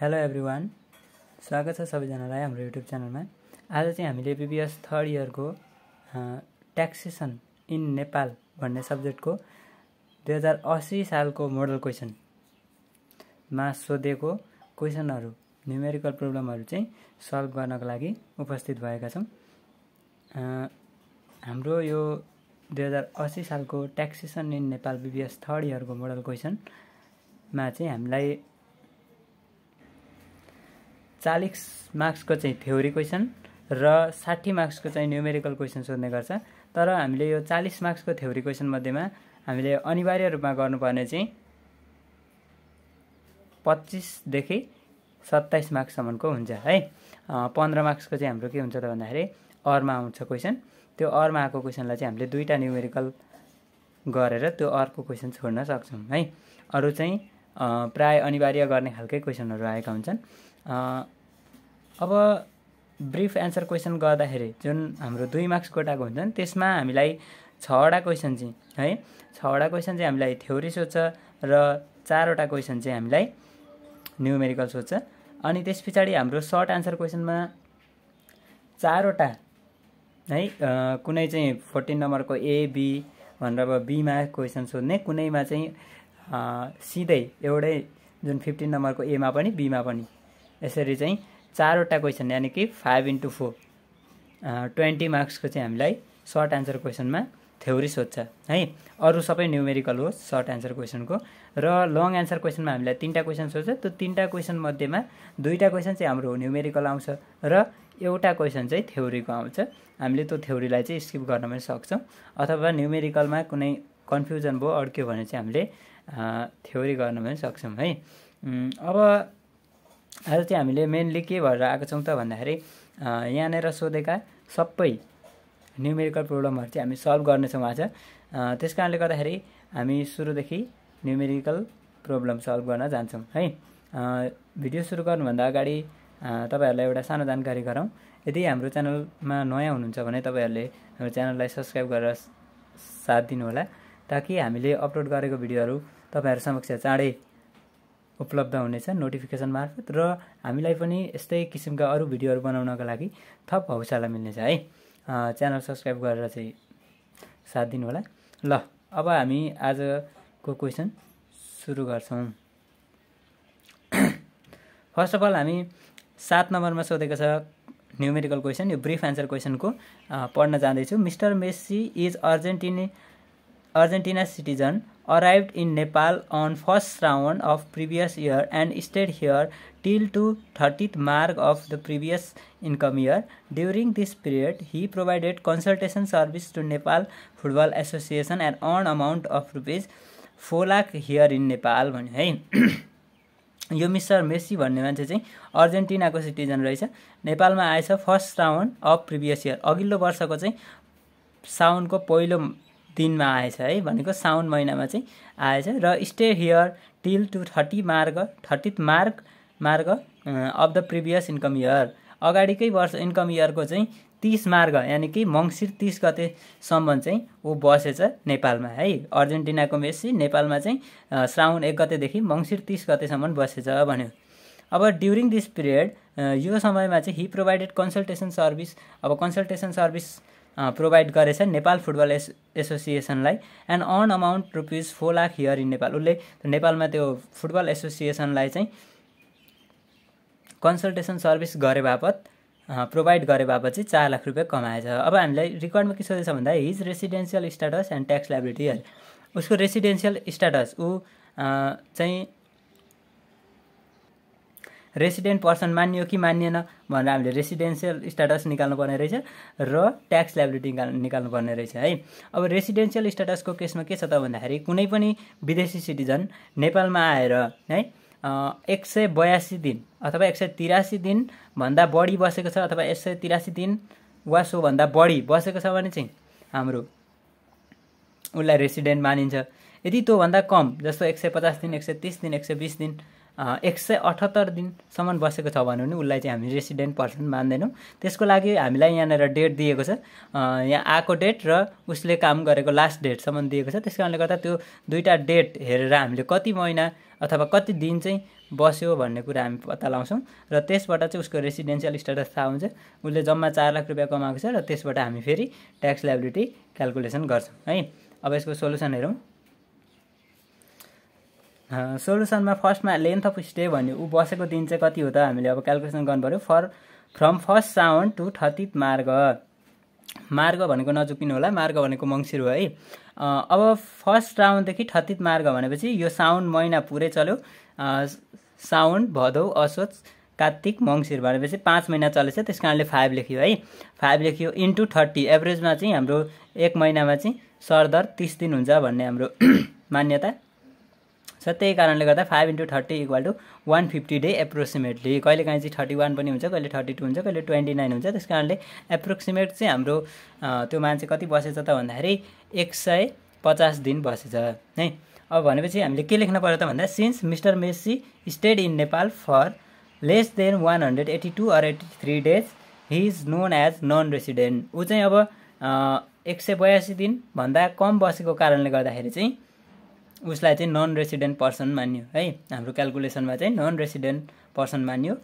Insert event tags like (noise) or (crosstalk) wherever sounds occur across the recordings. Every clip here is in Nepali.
हेलो एभ्री वान स्वागत छ सबैजनालाई हाम्रो युट्युब च्यानलमा आज चाहिँ हामीले बिबिएस थर्ड इयरको ट्याक्सेसन इन नेपाल भन्ने सब्जेक्टको दुई हजार असी सालको मोडल क्वेसनमा सोधेको क्वेसनहरू न्युमेरिकल प्रब्लमहरू चाहिँ सल्भ गर्नको लागि उपस्थित भएका छौँ हाम्रो यो दुई हजार असी सालको taxation in Nepal BBS third इयरको मोडल क्वेसनमा चाहिँ हामीलाई चालिस मार्क्सको चाहिँ थ्योरी क्वेसन र साठी मार्क्सको चाहिँ न्युमेरिकल क्वेसन सोध्ने गर्छ तर हामीले यो चालिस मार्क्सको थ्योरी क्वेसन मध्येमा हामीले अनिवार्य रूपमा गर्नुपर्ने चाहिँ पच्चिसदेखि सत्ताइस मार्क्ससम्मको हुन्छ है पन्ध्र मार्क्सको चाहिँ हाम्रो के हुन्छ त भन्दाखेरि अरमा आउँछ क्वेसन त्यो अरमा आएको क्वेसनलाई चाहिँ हामीले दुईवटा न्युमेरिकल गरेर त्यो अर्को क्वेसन छोड्न सक्छौँ है अरू चाहिँ प्राय अनिवार्य गर्ने खालकै क्वेसनहरू आएका हुन्छन् अब ब्रिफ एन्सर क्वेसन गर्दाखेरि जुन हाम्रो दुई मार्क्स कोटाको हुन्छ नि त्यसमा हामीलाई छवटा क्वेसन चाहिँ है छवटा क्वेसन चाहिँ हामीलाई थ्योरी सोध्छ र चारवटा क्वेसन चाहिँ हामीलाई न्युमेरिकल सोध्छ अनि त्यस पछाडि हाम्रो सर्ट एन्सर क्वेसनमा चारवटा है कुनै चाहिँ फोर्टिन नम्बरको ए बी भनेर अब बीमा क्वेसन सोध्ने कुनैमा चाहिँ सिधै एउटै जुन फिफ्टिन नम्बरको एमा पनि बीमा पनि यसरी चाहिँ चारवटा क्वेसन यानि कि फाइभ इन्टु फोर ट्वेन्टी मार्क्सको चाहिँ हामीलाई सर्ट एन्सर क्वेसनमा थ्योरी सोध्छ है अरू सबै न्युमेरिकल हो सर्ट एन्सर क्वेसनको र लङ एन्सर क्वेसनमा हामीलाई तिनवटा क्वेसन सोध्छ त्यो तिनवटा क्वेसन मध्येमा दुईवटा क्वेसन चाहिँ हाम्रो न्युमेरिकल आउँछ र एउटा क्वेसन चाहिँ थ्योरीको आउँछ हामीले त्यो थ्योरीलाई चाहिँ स्किप गर्न पनि सक्छौँ अथवा न्युमेरिकलमा कुनै कन्फ्युजन भयो अड्क्यो भने चाहिँ हामीले थ्योरी गर्न पनि सक्छौँ है अब आज चाहिँ हामीले मेनली के भएर आएको छौँ त भन्दाखेरि यहाँनिर सोधेका सबै न्युमेरिकल प्रब्लमहरू चाहिँ हामी सल्भ गर्नेछौँ आज त्यस कारणले गर्दाखेरि हामी सुरुदेखि न्युमेरिकल प्रब्लम सल्भ गर्न जान्छौँ है भिडियो सुरु गर्नुभन्दा अगाडि तपाईँहरूलाई एउटा सानो जानकारी गरौँ यदि हाम्रो च्यानलमा नयाँ हुनुहुन्छ भने तपाईँहरूले हाम्रो च्यानललाई सब्सक्राइब गरेर साथ दिनुहोला ताकि हामीले अपलोड गरेको भिडियोहरू तपाईँहरू समक्ष चाँडै उपलब्ध हुनेछ नोटिफिकेसन मार्फत र हामीलाई पनि यस्तै किसिमका अरू भिडियोहरू बनाउनको लागि थप हौसला मिल्नेछ है च्यानल सब्सक्राइब गरेर चाहिँ साथ दिनु होला ल अब हामी आजको क्वेसन सुरु गर्छौँ फर्स्ट अफ अल हामी सात नम्बरमा सोधेको छ न्युमेरिकल क्वेसन यो ब्रिफ एन्सर क्वेसनको पढ्न जाँदैछु mister Messi is Argentine Argentina citizen arrive in Nepal on first round of previous year and stayed here till to thirtieth mark of the previous income year during this period he provided consultation service to Nepal Football Association and an amount of rupees four lakh here in Nepal भन्यो है (clears throat) यो मिस्टर मेसी भन्ने मान्छे चाहिँ अर्जेन्टिनाको सिटिजन रहेछ नेपालमा आएछ first round of previous year अघिल्लो वर्षको चाहिँ साउन्डको पहिलो दिनमा आएछ है भनेको साउन महिनामा चाहिँ आएछ र stay here till to thirty Marga thirty mark Marga of the previous income year अगाडिकै वर्ष इन्कम इयरको चाहिँ तिस मार्ग यानि कि मङ्सिर तिस गतेसम्म चाहिँ ऊ बसेछ नेपालमा है अर्जेन्टिनाको मेस्सी नेपालमा चाहिँ श्रावण एक गतेदेखि मङ्सिर तिस गतेसम्म बसेछ भन्यो अब ड्युरिङ दिस पिरियड यो समयमा चाहिँ हि प्रोभाइडेड कन्सल्टेसन सर्भिस अब कन्सल्टेसन सर्भिस प्रोभाइड गरेछ नेपाल फुटबल एस एसोसिएसनलाई and an amount rupees four lakh here in Nepal उसले नेपालमा त्यो फुटबल एसोसिएसनलाई चाहिँ कन्सल्टेसन सर्भिस गरे बापत प्रोभाइड गरे बापत चाहिँ चार लाख रुपियाँ कमाएछ अब हामीलाई रेकर्डमा के सोधेछ भन्दा his residential status and tax liability उसको रेसिडेन्सियल स्ट्याटस ऊ चाहिँ रेसिडेन्ट पर्सन मानियो कि मानिएन भनेर हामीले रेसिडेन्सियल स्ट्याटस निकाल्नु पर्ने रहेछ र ट्याक्स लाइबिलिटी निकाल्नु पर्ने रहेछ है अब रेसिडेन्सियल स्ट्याटसको केसमा के छ त भन्दाखेरि कुनै पनि विदेशी सिटिजन नेपालमा आएर है एक सय बयासी दिन अथवा एक सय तिरासी दिनभन्दा बढी बसेको छ अथवा एक सय तिरासी दिन वा सोभन्दा बढी बसेको छ भने चाहिँ हाम्रो उसलाई रेसिडेन्ट मानिन्छ यदि त्योभन्दा कम जस्तो एक सय पचास दिन एक सय तिस दिन एक सय बिस दिन एक सय अठहत्तर दिनसम्म बसेको छ भने भने उसलाई चाहिँ हामी रेसिडेन्ट पर्सन मान्दैनौँ त्यसको लागि हामीलाई यहाँनिर डेट दिएको छ यहाँ आएको डेट र उसले काम गरेको लास्ट डेटसम्म दिएको छ त्यस कारणले गर्दा त्यो दुईवटा डेट हेरेर हामीले कति महिना अथवा कति दिन चाहिँ बस्यो भन्ने कुरा हामी पत्ता लगाउँछौँ र त्यसबाट चाहिँ उसको रेसिडेन्सियल स्ट्याटस थाहा हुन्छ उसले जम्मा चार लाख रुपियाँ कमाएको छ र त्यसबाट हामी फेरि ट्याक्स लाइबिलिटी क्यालकुलेसन गर्छौँ है अब यसको सोल्युसन हेरौँ सोल्युसनमा फर्स्टमा लेन्थ अफ स्टे भन्यो ऊ बसेको दिन चाहिँ कति हो त हामीले अब क्यालकुलेसन गर्नुपऱ्यो for from first sound to thirty Marga Marga भनेको नजुकिनु होला मार्ग भनेको मङ्सिर हो है अब फर्स्ट राउन्डदेखि थर्तित मार्ग भनेपछि यो साउन्ड महिना पुरै चल्यो साउन्ड भदौ असोज कार्तिक मङ्सिर भनेपछि पाँच महिना चलेछ त्यस कारणले फाइभ लेख्यो है फाइभ लेख्यो इन्टु थर्टी एभरेजमा चाहिँ हाम्रो एक महिनामा चाहिँ सरदर तिस दिन हुन्छ भन्ने हाम्रो (clears throat) मान्यता छ त्यही कारणले गर्दा five into thirty equal to one fifty day approximately कहिले काहीँ चाहिँ थर्टी वान पनि हुन्छ कहिले थर्टी टू हुन्छ कहिले ट्वेन्टी नाइन हुन्छ त्यस कारणले एप्रोक्सिमेट चाहिँ हाम्रो त्यो मान्छे कति बसेछ त भन्दाखेरि एक सय पचास दिन बसेछ है अब भनेपछि हामीले के लेख्न पऱ्यो त भन्दा since mister Messi stayed in Nepal for less than one hundred eighty two or eighty three days he is known as non resident ऊ चाहिँ अब एक सय बयासी दिनभन्दा कम बसेको कारणले गर्दाखेरि चाहिँ उसलाई चाहिँ नन रेसिडेन्ट पर्सन मान्यो है हाम्रो क्यालकुलेसनमा चाहिँ नन रेसिडेन्ट पर्सन मान्यो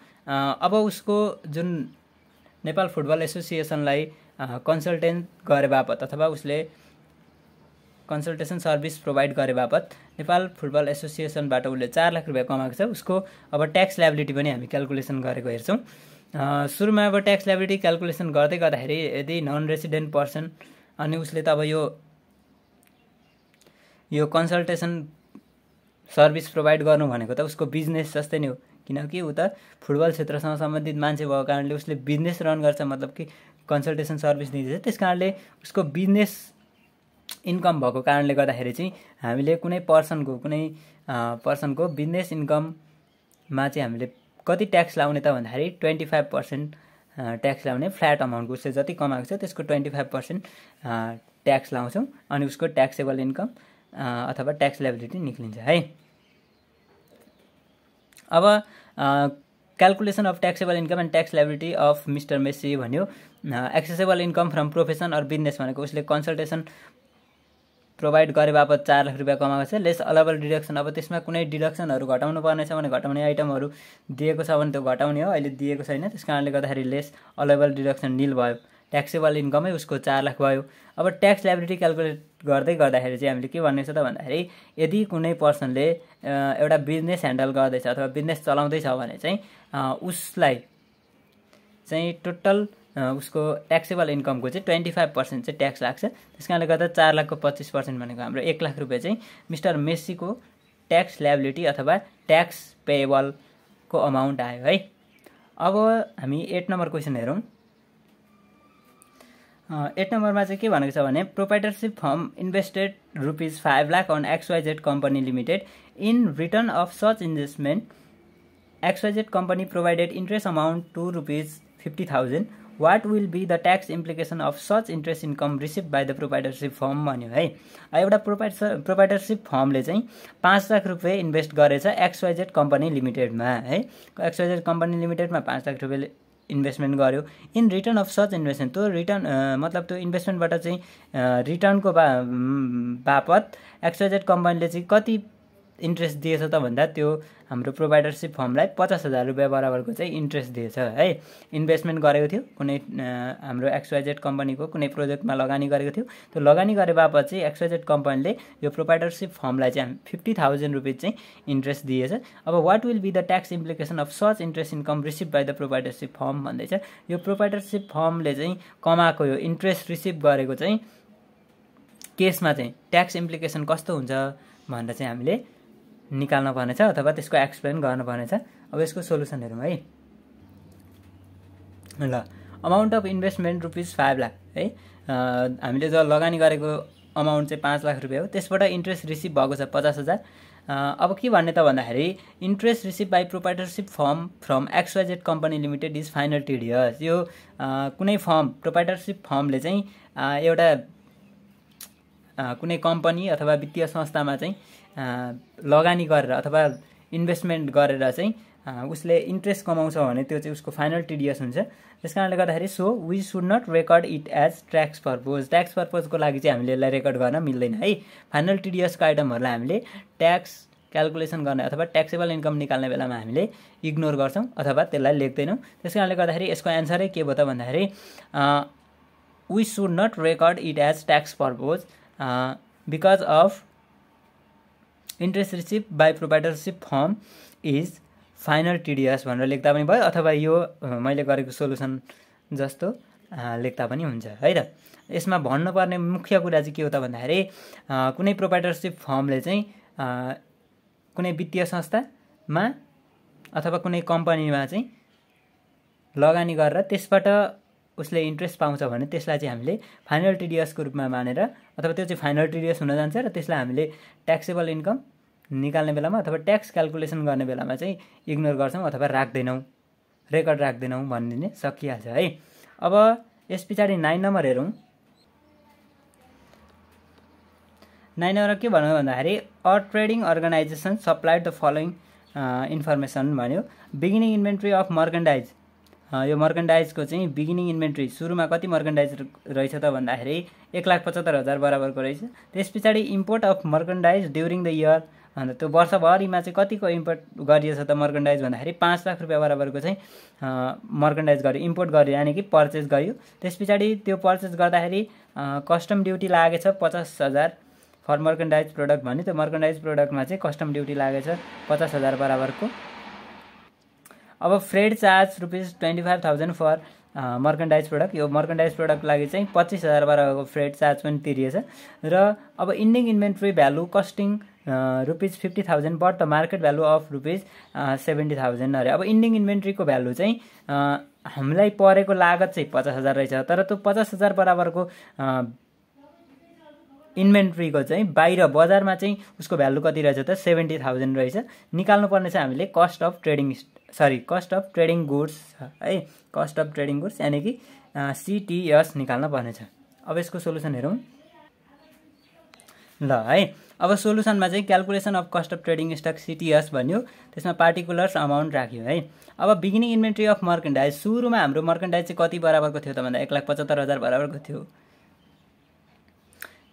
अब उसको जुन नेपाल फुटबल एसोसिएसनलाई कन्सल्टेन्ट गरे बापत अथवा उसले कन्सल्टेसन सर्भिस प्रोभाइड गरे बापत नेपाल फुटबल एसोसिएसनबाट उसले चार लाख रुपियाँ कमाएको छ उसको अब ट्याक्स लाइबिलिटी पनि हामी क्यालकुलेसन गरेको हेर्छौँ सुरुमा अब ट्याक्स लाइबिलिटी क्यालकुलेसन गर्दै गर्दाखेरि यदि नन रेसिडेन्ट पर्सन अनि उसले त अब यो यो कन्सल्टेसन सर्भिस प्रोभाइड गर्नु भनेको त उसको बिजनेस जस्तै नै हो किनकि ऊ त फुटबल क्षेत्रसँग सम्बन्धित मान्छे भएको कारणले उसले बिजनेस रन गर्छ मतलब कि कन्सल्टेसन सर्भिस दिँदैछ त्यस कारणले उसको बिजनेस इन्कम भएको कारणले गर्दाखेरि चाहिँ हामीले कुनै पर्सनको कुनै पर्सनको बिजनेस इन्कममा चाहिँ हामीले कति ट्याक्स लाउने त भन्दाखेरि ट्वेन्टी फाइभ पर्सेन्ट ट्याक्स लाउने फ्ल्याट अमाउन्टको उसले जति कमाएको छ त्यसको ट्वेन्टी फाइभ पर्सेन्ट ट्याक्स लाउँछौँ अनि उसको ट्याक्सेबल इन्कम अथवा ट्याक्स लाइबिलिटी निक्लिन्छ है अब calculation of taxable income and tax liability of mister Messi भन्यो assessable income from profession or business भनेको उसले कन्सल्टेसन प्रोभाइड गरे बापत चार लाख रुपियाँ कमाएको छ लेस अलाबल डिडक्सन अब त्यसमा कुनै डिडक्सनहरू घटाउनु पर्ने छ भने घटाउने आइटमहरू दिएको छ भने त्यो घटाउने हो अहिले दिएको छैन त्यस कारणले गर्दाखेरि लेस अलाबल डिडक्सन निल भयो ट्याक्सेबल इन्कमै उसको चार लाख भयो अब ट्याक्स लाइबिलिटी क्यालकुलेट गर्दै गर्दाखेरि चाहिँ हामीले के भन्ने छ त भन्दाखेरि यदि कुनै पर्सनले एउटा बिजनेस ह्यान्डल गर्दैछ अथवा बिजनेस चलाउँदैछ भने चाहिँ उसलाई चाहिँ टोटल उसको ट्याक्सेबल इन्कमको चाहिँ ट्वेन्टी फाइभ पर्सेन्ट चाहिँ ट्याक्स लाग्छ त्यस कारणले गर्दा चार लाखको पच्चिस पर्सेन्ट भनेको हाम्रो एक लाख रुपियाँ चाहिँ मिस्टर मेस्सीको ट्याक्स लाइबिलिटी अथवा ट्याक्स पेएबलको अमाउन्ट आयो है अब हामी एट नम्बर क्वेसन हेरौँ एट नम्बरमा चाहिँ के भनेको छ भने proprietorship firm invested rupees five lakh on XYZ company limited in return of such investment XYZ company provided interest amount two rupees fifty thousand what will be the tax implication of such interest income receive by the proprietorship firm भन्यो है एउटा प्रोपाइटर प्रोपाइटरसिप फर्मले चाहिँ पाँच लाख रुपियाँ इन्भेस्ट गरेछ एक्सवाइजेड कम्पनी लिमिटेडमा है एक्सवाइजेड कम्पनी लिमिटेडमा पाँच लाख रुपियाँ इन्भेस्टमेन्ट गर्यो in return of such investment त्यो रिटर्न मतलब त्यो इन्भेस्टमेन्टबाट चाहिँ रिटर्नको बा बापत एक्सवाइजेड कम्पनीले चाहिँ कति इन्ट्रेस्ट दिएछ त भन्दा त्यो हाम्रो प्रोभाइडरसिप फर्मलाई पचास हजार रुपियाँ बराबरको चाहिँ इन्ट्रेस्ट दिएछ है इन्भेस्टमेन्ट गरेको थियो कुनै हाम्रो एक्सवाइजेड कम्पनीको कुनै प्रोजेक्टमा लगानी गरेको थियो त्यो लगानी गरे बापत चाहिँ एक्सवाइजेड कम्पनीले यो प्रोभाइडरसिप फर्मलाई चाहिँ फिफ्टी थाउजन्ड रुपिज चाहिँ इन्ट्रेस्ट दिएछ अब what will be the tax implication of such interest income receive by the proprietorship firm भन्दैछ यो प्रोभाइडरसिप फर्मले चाहिँ कमाएको यो इन्ट्रेस्ट रिसिभ गरेको चाहिँ केसमा चाहिँ ट्याक्स इम्प्लिकेसन कस्तो हुन्छ भनेर चाहिँ हामीले निकाल्न भनेछ अथवा त्यसको एक्सप्लेन गर्न भनेछ अब यसको सोल्युसन हेरौँ है ल amount of investment rupees five lakh है हामीले जब लगानी गरेको अमाउन्ट चाहिँ पाँच लाख रुपियाँ हो त्यसबाट इन्ट्रेस्ट रिसिभ भएको छ पचास हजार अब के भन्ने त भन्दाखेरि interest receive by proprietorship firm from XYZ company limited is final TDS यो कुनै फर्म प्रोपाइटरसिप फर्मले चाहिँ एउटा कुनै कम्पनी अथवा वित्तीय संस्थामा चाहिँ लगानी गरेर अथवा इन्भेस्टमेन्ट गरेर चाहिँ उसले इन्ट्रेस्ट कमाउँछ भने त्यो चाहिँ उसको फाइनल टिडिएस हुन्छ त्यस कारणले गर्दाखेरि so we should not record it as tax purpose tax पर्पोजको लागि चाहिँ हामीले यसलाई रेकर्ड गर्न मिल्दैन है फाइनल टिडिएसको आइटमहरूलाई हामीले ट्याक्स क्यालकुलेसन गर्ने अथवा ट्याक्सेबल इन्कम निकाल्ने बेलामा हामीले इग्नोर गर्छौँ अथवा त्यसलाई लेख्दैनौँ त्यस कारणले गर्दाखेरि यसको एन्सरै के भयो त भन्दाखेरि we should not record it as tax purpose because of interest receive by proprietorship firm is final TDS भनेर लेख्दा पनि भयो अथवा यो मैले गरेको सोल्युसन जस्तो लेख्दा पनि हुन्छ है त यसमा भन्नुपर्ने मुख्य कुरा चाहिँ के हो त भन्दाखेरि कुनै प्रोभाइडरसिप फर्मले चाहिँ कुनै वित्तीय संस्थामा अथवा कुनै कम्पनीमा चाहिँ लगानी गरेर त्यसबाट उसले इन्ट्रेस्ट पाउँछ भने त्यसलाई चाहिँ हामीले फाइनल टिडिएसको रूपमा मानेर अथवा त्यो चाहिँ फाइनल टिडिएस हुन जान्छ र त्यसलाई हामीले ट्याक्सेबल इन्कम निकाल्ने बेलामा अथवा ट्याक्स क्यालकुलेसन गर्ने बेलामा चाहिँ इग्नोर गर्छौँ अथवा राख्दैनौँ रेकर्ड राख्दैनौँ भनिदिने सकिहाल्छ है अब यस पछाडि नाइन नम्बर हेरौँ नाइन नम्बर के भन्यो भन्दाखेरि a trading organization supplied the following information भन्यो बिगिनिङ इन्भेन्ट्री अफ मर्गन्डाइज यो मर्कन्डाइजको चाहिँ बिगिनिङ इन्भेन्ट्री सुरुमा कति मर्कन्डाइज रहेछ त भन्दाखेरि एक लाख पचहत्तर हजार बराबरको रहेछ त्यस पछाडि import of merchandise during the year अन्त त्यो वर्षभरिमा चाहिँ कतिको इम्पोर्ट गरिएछ त मर्कन्डाइज भन्दाखेरि पाँच लाख रुपियाँ बराबरको चाहिँ मर्कन्डाइज गर्यो इम्पोर्ट गर्यो यानि कि पर्चेस गर्यो त्यस पछाडि त्यो पर्चेस गर्दाखेरि कस्टम ड्युटी लागेछ पचास हजार फर मर्कन्डाइज प्रडक्ट भन्यो त्यो मर्कन्डाइज प्रडक्टमा चाहिँ कस्टम ड्युटी लागेछ पचास हजार बराबरको अब freight charge rupees twenty five thousand for merchandise product यो मर्कन्डाइज प्रडक्टको लागि चाहिँ पच्चिस हजार बाह्रको फ्रेड चार्ज पनि तिरिएछ र अब ending inventory value costing rupees fifty thousand but the market value of rupees seventy thousand अरे अब इन्डिङ इन्भेन्ट्रीको भ्यालु चाहिँ uh, हामीलाई परेको लागत चाहिँ पचास हजार रहेछ तर त्यो पचास हजार बराबरको इन्भेन्ट्रीको uh, चाहिँ बाहिर बजारमा चाहिँ उसको भ्यालु कति रहेछ त सेभेन्टी थाउजन्ड रहेछ निकाल्नुपर्ने चाहिँ हामीले cost of trading sorry cost of trading goods है कस्ट अफ ट्रेडिङ गुड्स यानि कि सिटिएस निकाल्न पर्नेछ अब यसको सोल्युसन हेरौँ ल है अब सोल्युसनमा चाहिँ calculation of cost of trading stock CTS भन्यो त्यसमा पार्टिकुलर्स अमाउन्ट राख्यो है अब बिगिनिङ इन्भेन्ट्री अफ मर्केन्डाइज सुरुमा हाम्रो मर्केन्डाइज चाहिँ कति बराबरको थियो त भन्दा एक लाख पचहत्तर हजार बराबरको थियो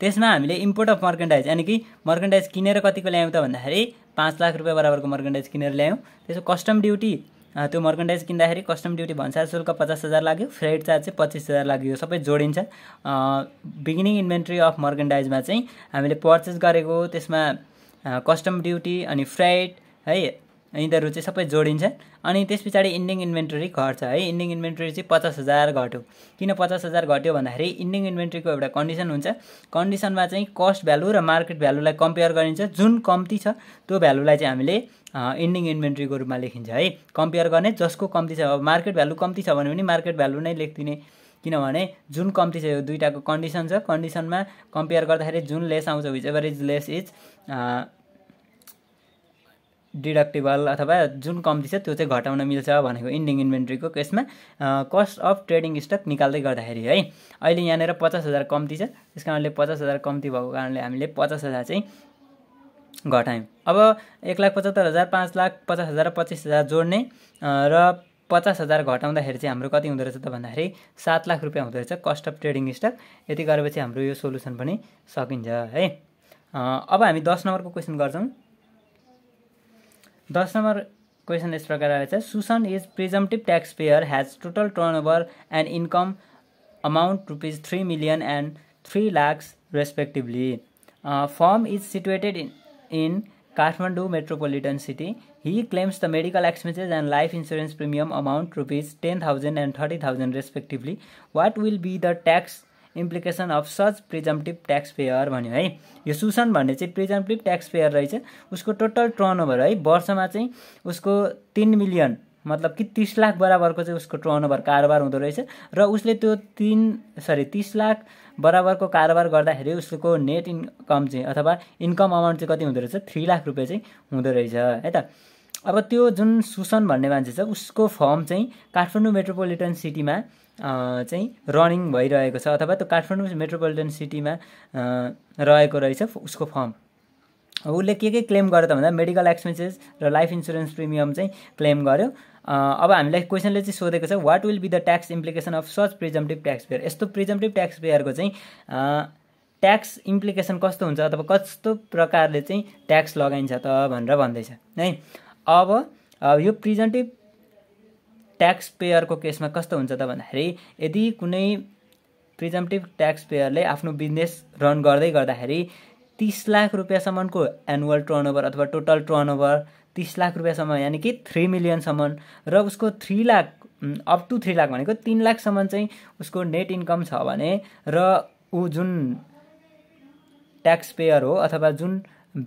त्यसमा हामीले इम्पोर्ट अफ मर्केन्डाइज यानि कि मर्केन्डाइज किनेर कतिको ल्यायौँ त भन्दाखेरि पाँच लाख रुपियाँ बराबरको मर्गन्डाइज किनेर ल्यायौँ त्यसो कस्टम ड्युटी त्यो मर्गन्डाइज किन्दाखेरि कस्टम ड्युटी भन्सार शुल्क पचास हजार लाग्यो फ्रेड चार्ज चाहिँ पच्चिस हजार लाग्यो सबै जोडिन्छ बिगिनिङ इन्भेन्ट्री अफ मर्गन्डाइजमा चाहिँ हामीले पर्चेस गरेको त्यसमा कस्टम ड्युटी अनि फ्राइड है यिनीहरू चाहिँ सबै जोडिन्छ अनि त्यस पछाडि इन्डिङ इन्भेन्ट्री घट्छ है इन्डिङ इन्भेन्ट्री चाहिँ पचास हजार घट्यो किन पचास हजार घट्यो भन्दाखेरि इन्डिङ इन्भेन्ट्रीको एउटा कन्डिसन हुन्छ कन्डिसनमा चाहिँ कस्ट भ्यालु र मार्केट भ्यालुलाई कम्पेयर गरिन्छ जुन कम्ती छ त्यो भ्यालुलाई चाहिँ हामीले इन्डिङ इन्भेन्ट्रीको रूपमा लेखिन्छ है कम्पेयर गर्ने जसको कम्ती छ अब मार्केट भ्यालु कम्ती छ भने पनि मार्केट भ्यालु नै लेखिदिने किनभने जुन कम्ती छ यो दुइटाको कन्डिसन छ कन्डिसनमा कम्पेयर गर्दाखेरि जुन लेस आउँछ which average less is deductible अथवा जुन कम्ती छ त्यो चाहिँ घटाउन मिल्छ भनेको इन्डिङ इन्भेन्ट्रीको केसमा कस्ट अफ ट्रेडिङ स्टक निकाल्दै गर्दाखेरि है अहिले यहाँनिर पचास हजार कम्ती छ त्यस कारणले पचास हजार कम्ती भएको कारणले हामीले पचास हजार चाहिँ घटायौँ अब एक लाख पचहत्तर हजार पाँच लाख पचास हजार पच्चिस हजार जोड्ने र पचास हजार घटाउँदाखेरि चाहिँ हाम्रो कति हुँदो रहेछ त भन्दाखेरि सात लाख रुपियाँ हुँदो रहेछ कस्ट अफ ट्रेडिङ स्टक यति गरेपछि हाम्रो यो सोल्युसन पनि सकिन्छ है अब हामी दस नम्बरको क्वेसन गर्छौँ दस question is इस प्रकार Susan is presumptive taxpayer has total turnover and income amount and income lakhs respectively. Uh, Farm is situated in, in Kathmandu metropolitan city. He claims the medical expenses and life insurance premium amount rupees 10,000 and 30,000 respectively. What will be the tax implication of such presumptive tax payer भन्यो है यो सुसन भन्ने चाहिँ प्रिजम्प्टिभ ट्याक्स पेयर रहेछ उसको टोटल टर्न ओभर है वर्षमा चाहिँ उसको तिन मिलियन मतलब कि तिस लाख बराबरको चाहिँ उसको टर्न ओभर कारोबार हुँदो रहेछ र उसले त्यो तिन सरी तिस लाख बराबरको कारोबार गर्दाखेरि उसको नेट इन्कम चाहिँ अथवा इन्कम अमाउन्ट चाहिँ कति हुँदो रहेछ थ्री लाख रुपियाँ चाहिँ हुँदो रहेछ है त अब त्यो जुन सुसन भन्ने मान्छे छ उसको फर्म चाहिँ काठमाडौँ मेट्रोपोलिटन सिटीमा चाहिँ रनिङ भइरहेको छ अथवा त्यो काठमाडौँ मेट्रोपोलिटन सिटीमा रहेको रहेछ उसको फर्म उसले के के क्लेम गर्यो त भन्दा मेडिकल एक्सपेन्सेस र लाइफ इन्सुरेन्स प्रिमियम चाहिँ क्लेम गर्यो अब हामीलाई क्वेसनले चाहिँ सोधेको छ what will be the tax implication of such presumptive tax payer यस्तो प्रिजम्प्टिभ ट्याक्स पेयरको चाहिँ ट्याक्स इम्प्लिकेसन कस्तो हुन्छ अथवा कस्तो प्रकारले चाहिँ ट्याक्स लगाइन्छ त भनेर भन्दैछ है अब यो प्रिजेन्टिभ ट्याक्स पेयरको केसमा कस्तो हुन्छ त भन्दाखेरि यदि कुनै प्रिजम्टिभ ट्याक्स पेयरले आफ्नो बिजनेस रन गर्दै गर्दाखेरि तिस लाख रुपियाँसम्मको एनुअल टर्नओभर अथवा टोटल टर्नओभर तिस लाख रुपियाँसम्म यानि कि थ्री मिलियनसम्म र उसको three lakh up to three lakh भनेको तिन लाखसम्म चाहिँ उसको नेट इन्कम छ भने र ऊ जुन ट्याक्स पेयर हो अथवा जुन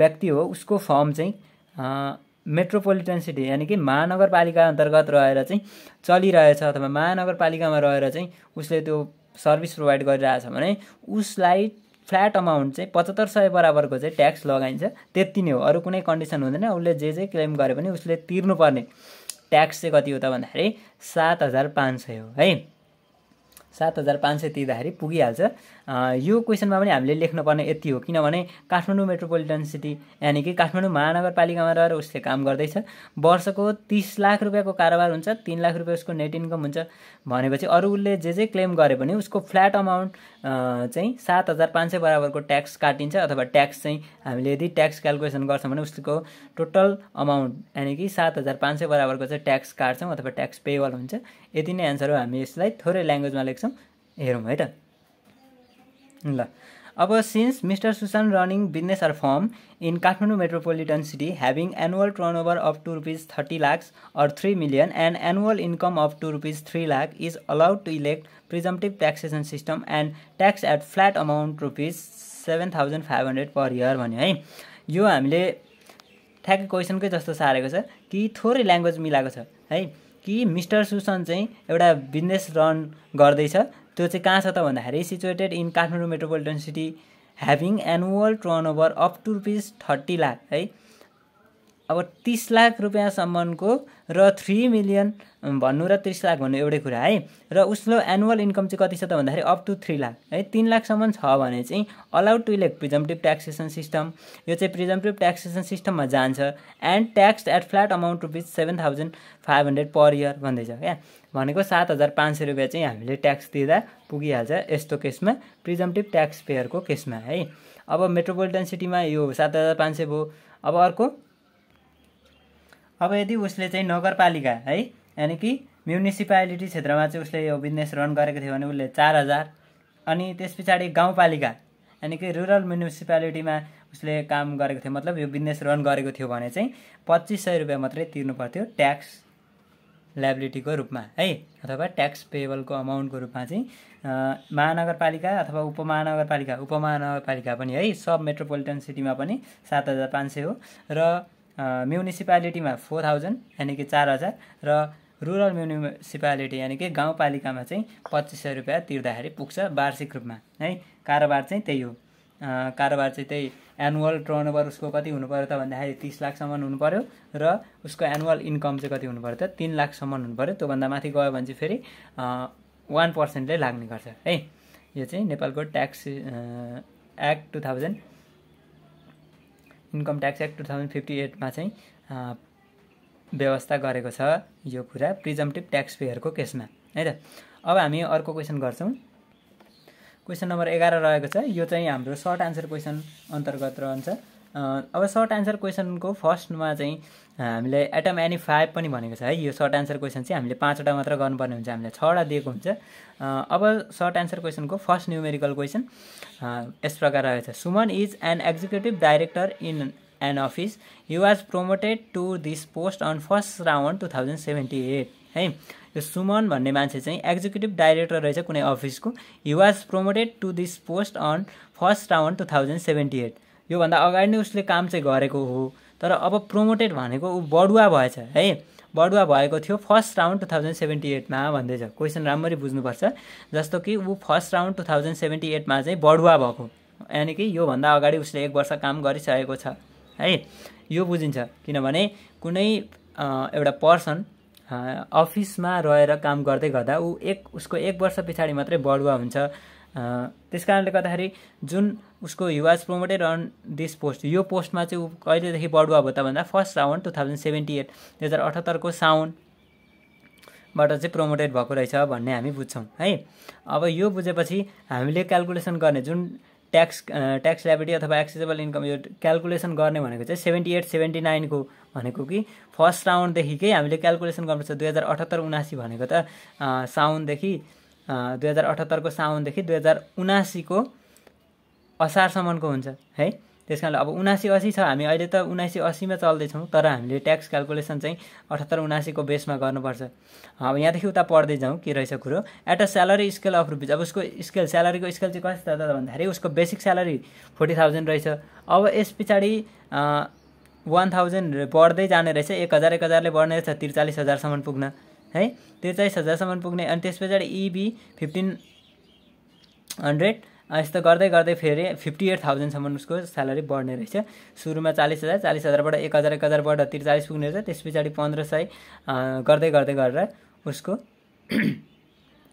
व्यक्ति हो उसको फर्म चाहिँ मेट्रोपोलिटन सिटी यानि कि महानगरपालिका अन्तर्गत रहेर चाहिँ चलिरहेछ अथवा महानगरपालिकामा रहेर चाहिँ उसले त्यो सर्भिस प्रोभाइड गरिरहेछ भने उसलाई फ्ल्याट अमाउन्ट चाहिँ पचहत्तर सय बराबरको चाहिँ ट्याक्स लगाइन्छ त्यति नै हो अरू कुनै कन्डिसन हुँदैन उसले जे जे क्लेम गरे पनि उसले तिर्नुपर्ने ट्याक्स चाहिँ कति हो त भन्दाखेरि सात हजार पाँच सय हो है सात हजार पाँच सय तिर्दाखेरि पुगिहाल्छ यो क्वेसनमा पनि हामीले लेख्नुपर्ने यति हो किनभने काठमाडौँ मेट्रोपोलिटन सिटी यानि कि काठमाडौँ महानगरपालिकामा रहेर उसले काम गर्दैछ वर्षको तिस लाख रुपियाँको कारोबार हुन्छ तिन लाख रुपियाँ उसको नेट इन्कम हुन्छ भनेपछि अरू उसले जे जे क्लेम गरे पनि उसको फ्ल्याट अमाउन्ट चाहिँ सात हजार पाँच सय बराबरको ट्याक्स काटिन्छ अथवा ट्याक्स चाहिँ हामीले यदि ट्याक्स क्यालकुलेसन गर्छौँ भने उसको टोटल अमाउन्ट यानि कि सात हजार पाँच सय बराबरको चाहिँ ट्याक्स काट्छौँ अथवा ट्याक्स पेबल हुन्छ यति नै एन्सर हो हामी यसलाई थोरै ल्याङ्ग्वेजमा लेख्छौँ हेरौँ है त ल अब since mister Susan running business are firm in Kathmandu Metropolitan City having annual over of to rupees thirty lakhs or three million and annual income of to rupees three lakh is allowed to elect presumptive taxation system and tax at flat amount rupees seven thousand five hundred per year भन्यो है यो हामीले ठ्याक्कै क्वेसनकै जस्तो सारेको छ कि थोरै ल्याङ्ग्वेज मिलाएको छ है कि मिस्टर सुसन चाहिँ एउटा बिजनेस रन गर्दैछ त्यो चाहिँ कहाँ छ त भन्दाखेरि situated in Kathmandu Metropolitan City having annual turnover up to rupees thirty lakh है अब तिस लाख रुपियाँसम्मको र थ्री मिलियन भन्नु र तिस लाख भन्नु एउटै कुरा है र उसको एनुअल इन्कम चाहिँ कति छ त भन्दाखेरि अप टु थ्री लाख है तिन लाखसम्म छ भने चाहिँ allowed to elect presumptive taxation system यो चाहिँ प्रिजम्टिभ ट्याक्सेसन सिस्टममा जान्छ and tax at flat amount rupees seven thousand five hundred per year भन्दैछ क्या भनेको सात हजार पाँच सय रुपियाँ चाहिँ हामीले ट्याक्स दिँदा पुगिहाल्छ यस्तो केसमा प्रिजम्टिभ ट्याक्स पेयरको केसमा है अब मेट्रोपोलिटन सिटीमा यो सात हजार पाँच सय भयो अब अर्को अब यदि उसले चाहिँ नगरपालिका है यानि कि म्युनिसिपालिटी क्षेत्रमा चाहिँ उसले यो बिजनेस रन गरेको थियो भने उसले चार हजार अनि त्यस पछाडि गाउँपालिका यानि कि रुरल म्युनिसिपालिटीमा उसले काम गरेको थियो मतलब यो बिजनेस रन गरेको थियो भने चाहिँ पच्चिस सय रुपियाँ मात्रै तिर्नु पर्थ्यो ट्याक्स लाइबिलिटीको रूपमा है अथवा ट्याक्स पेएबलको अमाउन्टको रूपमा चाहिँ महानगरपालिका अथवा उपमहानगरपालिका उपमहानगरपालिका पनि है सब मेट्रोपोलिटन सिटीमा पनि सात हजार पाँच सय हो र म्युनिसिपालिटीमा फोर थाउजन्ड यानि कि चार हजार र रुरल म्युनिसिपालिटी यानि कि गाउँपालिकामा चाहिँ पच्चिस सय रुपियाँ तिर्दाखेरि पुग्छ वार्षिक रूपमा है कारोबार चाहिँ त्यही हो कारोबार चाहिँ त्यही एनुअल टर्नओभर उसको कति हुनु पऱ्यो त भन्दाखेरि तिस लाखसम्म हुनु पऱ्यो र उसको एनुअल इन्कम चाहिँ कति हुनु पऱ्यो त तिन लाखसम्म हुनु पऱ्यो त्योभन्दा माथि गयो भने चाहिँ फेरि वान पर्सेन्टले लाग्ने गर्छ है यो चाहिँ नेपालको tax act two thousand income tax act two thousand fifty एटमा चाहिँ व्यवस्था गरेको छ यो कुरा प्रिजम्टिभ ट्याक्स पेयरको केसमा है त अब हामी अर्को क्वेसन गर्छौँ क्वेसन नम्बर एघार रहेको छ यो चाहिँ हाम्रो सर्ट आन्सर क्वेसन अन्तर्गत रहन्छ अब सर्ट एन्सर क्वेसनको फर्स्टमा चाहिँ हामीले एटम एनी फाइभ पनि भनेको छ है यो सर्ट एन्सर क्वेसन चाहिँ हामीले पाँचवटा मात्र गर्नुपर्ने हुन्छ हामीले छवटा दिएको हुन्छ अब सर्ट एन्सर क्वेसनको फर्स्ट न्युमेरिकल क्वेसन यस प्रकार रहेछ Suman is an executive director in an office you was promoted to this post on first round two thousand seventy eight है यो सुमन भन्ने मान्छे चाहिँ एक्जिक्युटिभ डाइरेक्टर रहेछ कुनै अफिसको he was promoted to this post on first round two thousand seventy eight योभन्दा अगाडि नै उसले काम चाहिँ गरेको हो तर अब प्रोमोटेड भनेको ऊ बडुवा भएछ है बडुवा भएको थियो first round two thousand seventy एटमा भन्दैछ क्वेसन राम्ररी बुझ्नुपर्छ जस्तो कि ऊ first round two thousand seventy एटमा चाहिँ बडुवा भएको यानि कि योभन्दा अगाडि उसले एक वर्ष काम गरिसकेको छ है यो बुझिन्छ किनभने कुनै एउटा पर्सन अफिसमा रहेर काम गर्दै गर्दा ऊ एक उसको एक वर्ष पछाडि मात्रै बडुवा हुन्छ त्यस कारणले गर्दाखेरि जुन उसको you was promoted on this post यो पोस्टमा चाहिँ ऊ कहिलेदेखि बढुवा भयो त भन्दा first sound two thousand seventy eight दुई हजार अठहत्तरको साउन्डबाट चाहिँ प्रमोटेड भएको रहेछ भन्ने हामी बुझ्छौँ है अब यो बुझेपछि हामीले क्यालकुलेसन गर्ने जुन ट्याक्स ट्याक्स ल्याबिटी अथवा एक्सेसेबल इन्कम यो क्यालकुलेसन गर्ने भनेको चाहिँ सेभेन्टी एट सेभेन्टी नाइनको भनेको कि फर्स्ट राउन्डदेखिकै हामीले क्यालकुलेसन गर्नुपर्छ दुई हजार अठहत्तर उनासी भनेको त साउन्डदेखि दुई हजार अठहत्तरको साउनदेखि दुई हजार उनासीको असारसम्मको हुन्छ है त्यस कारणले अब उनासी असी छ हामी अहिले त उनासी असीमा चल्दैछौँ तर हामीले ट्याक्स क्यालकुलेसन चाहिँ अठहत्तर उनासीको बेसमा गर्नुपर्छ अब यहाँदेखि उता पढ्दै जाउँ के रहेछ कुरो at a salary scale of rupees अब उसको स्केल स्यालेरीको स्केल चाहिँ कस्तो त भन्दाखेरि उसको बेसिक स्यालेरी फोर्टी थाउजन्ड रहेछ अब यस पछाडि वान थाउजन्ड बढ्दै जाने रहेछ एक हजार एक हजारले बढ्ने रहेछ त्रिचालिस हजारसम्म पुग्न है त्रिचालिस हजारसम्म पुग्ने अनि त्यस पछाडि इबी फिफ्टिन हन्ड्रेड यस्तो गर्दै गर्दै फेरि फिफ्टी एट थाउजन्डसम्म उसको स्यालेरी बढ्ने रहेछ सुरुमा चालिस हजार चालिस हजारबाट एक हजार एक हजारबाट त्रिचालिस पुग्ने रहेछ त्यस पछाडि पन्ध्र सय गर्दै गर्दै गरेर उसको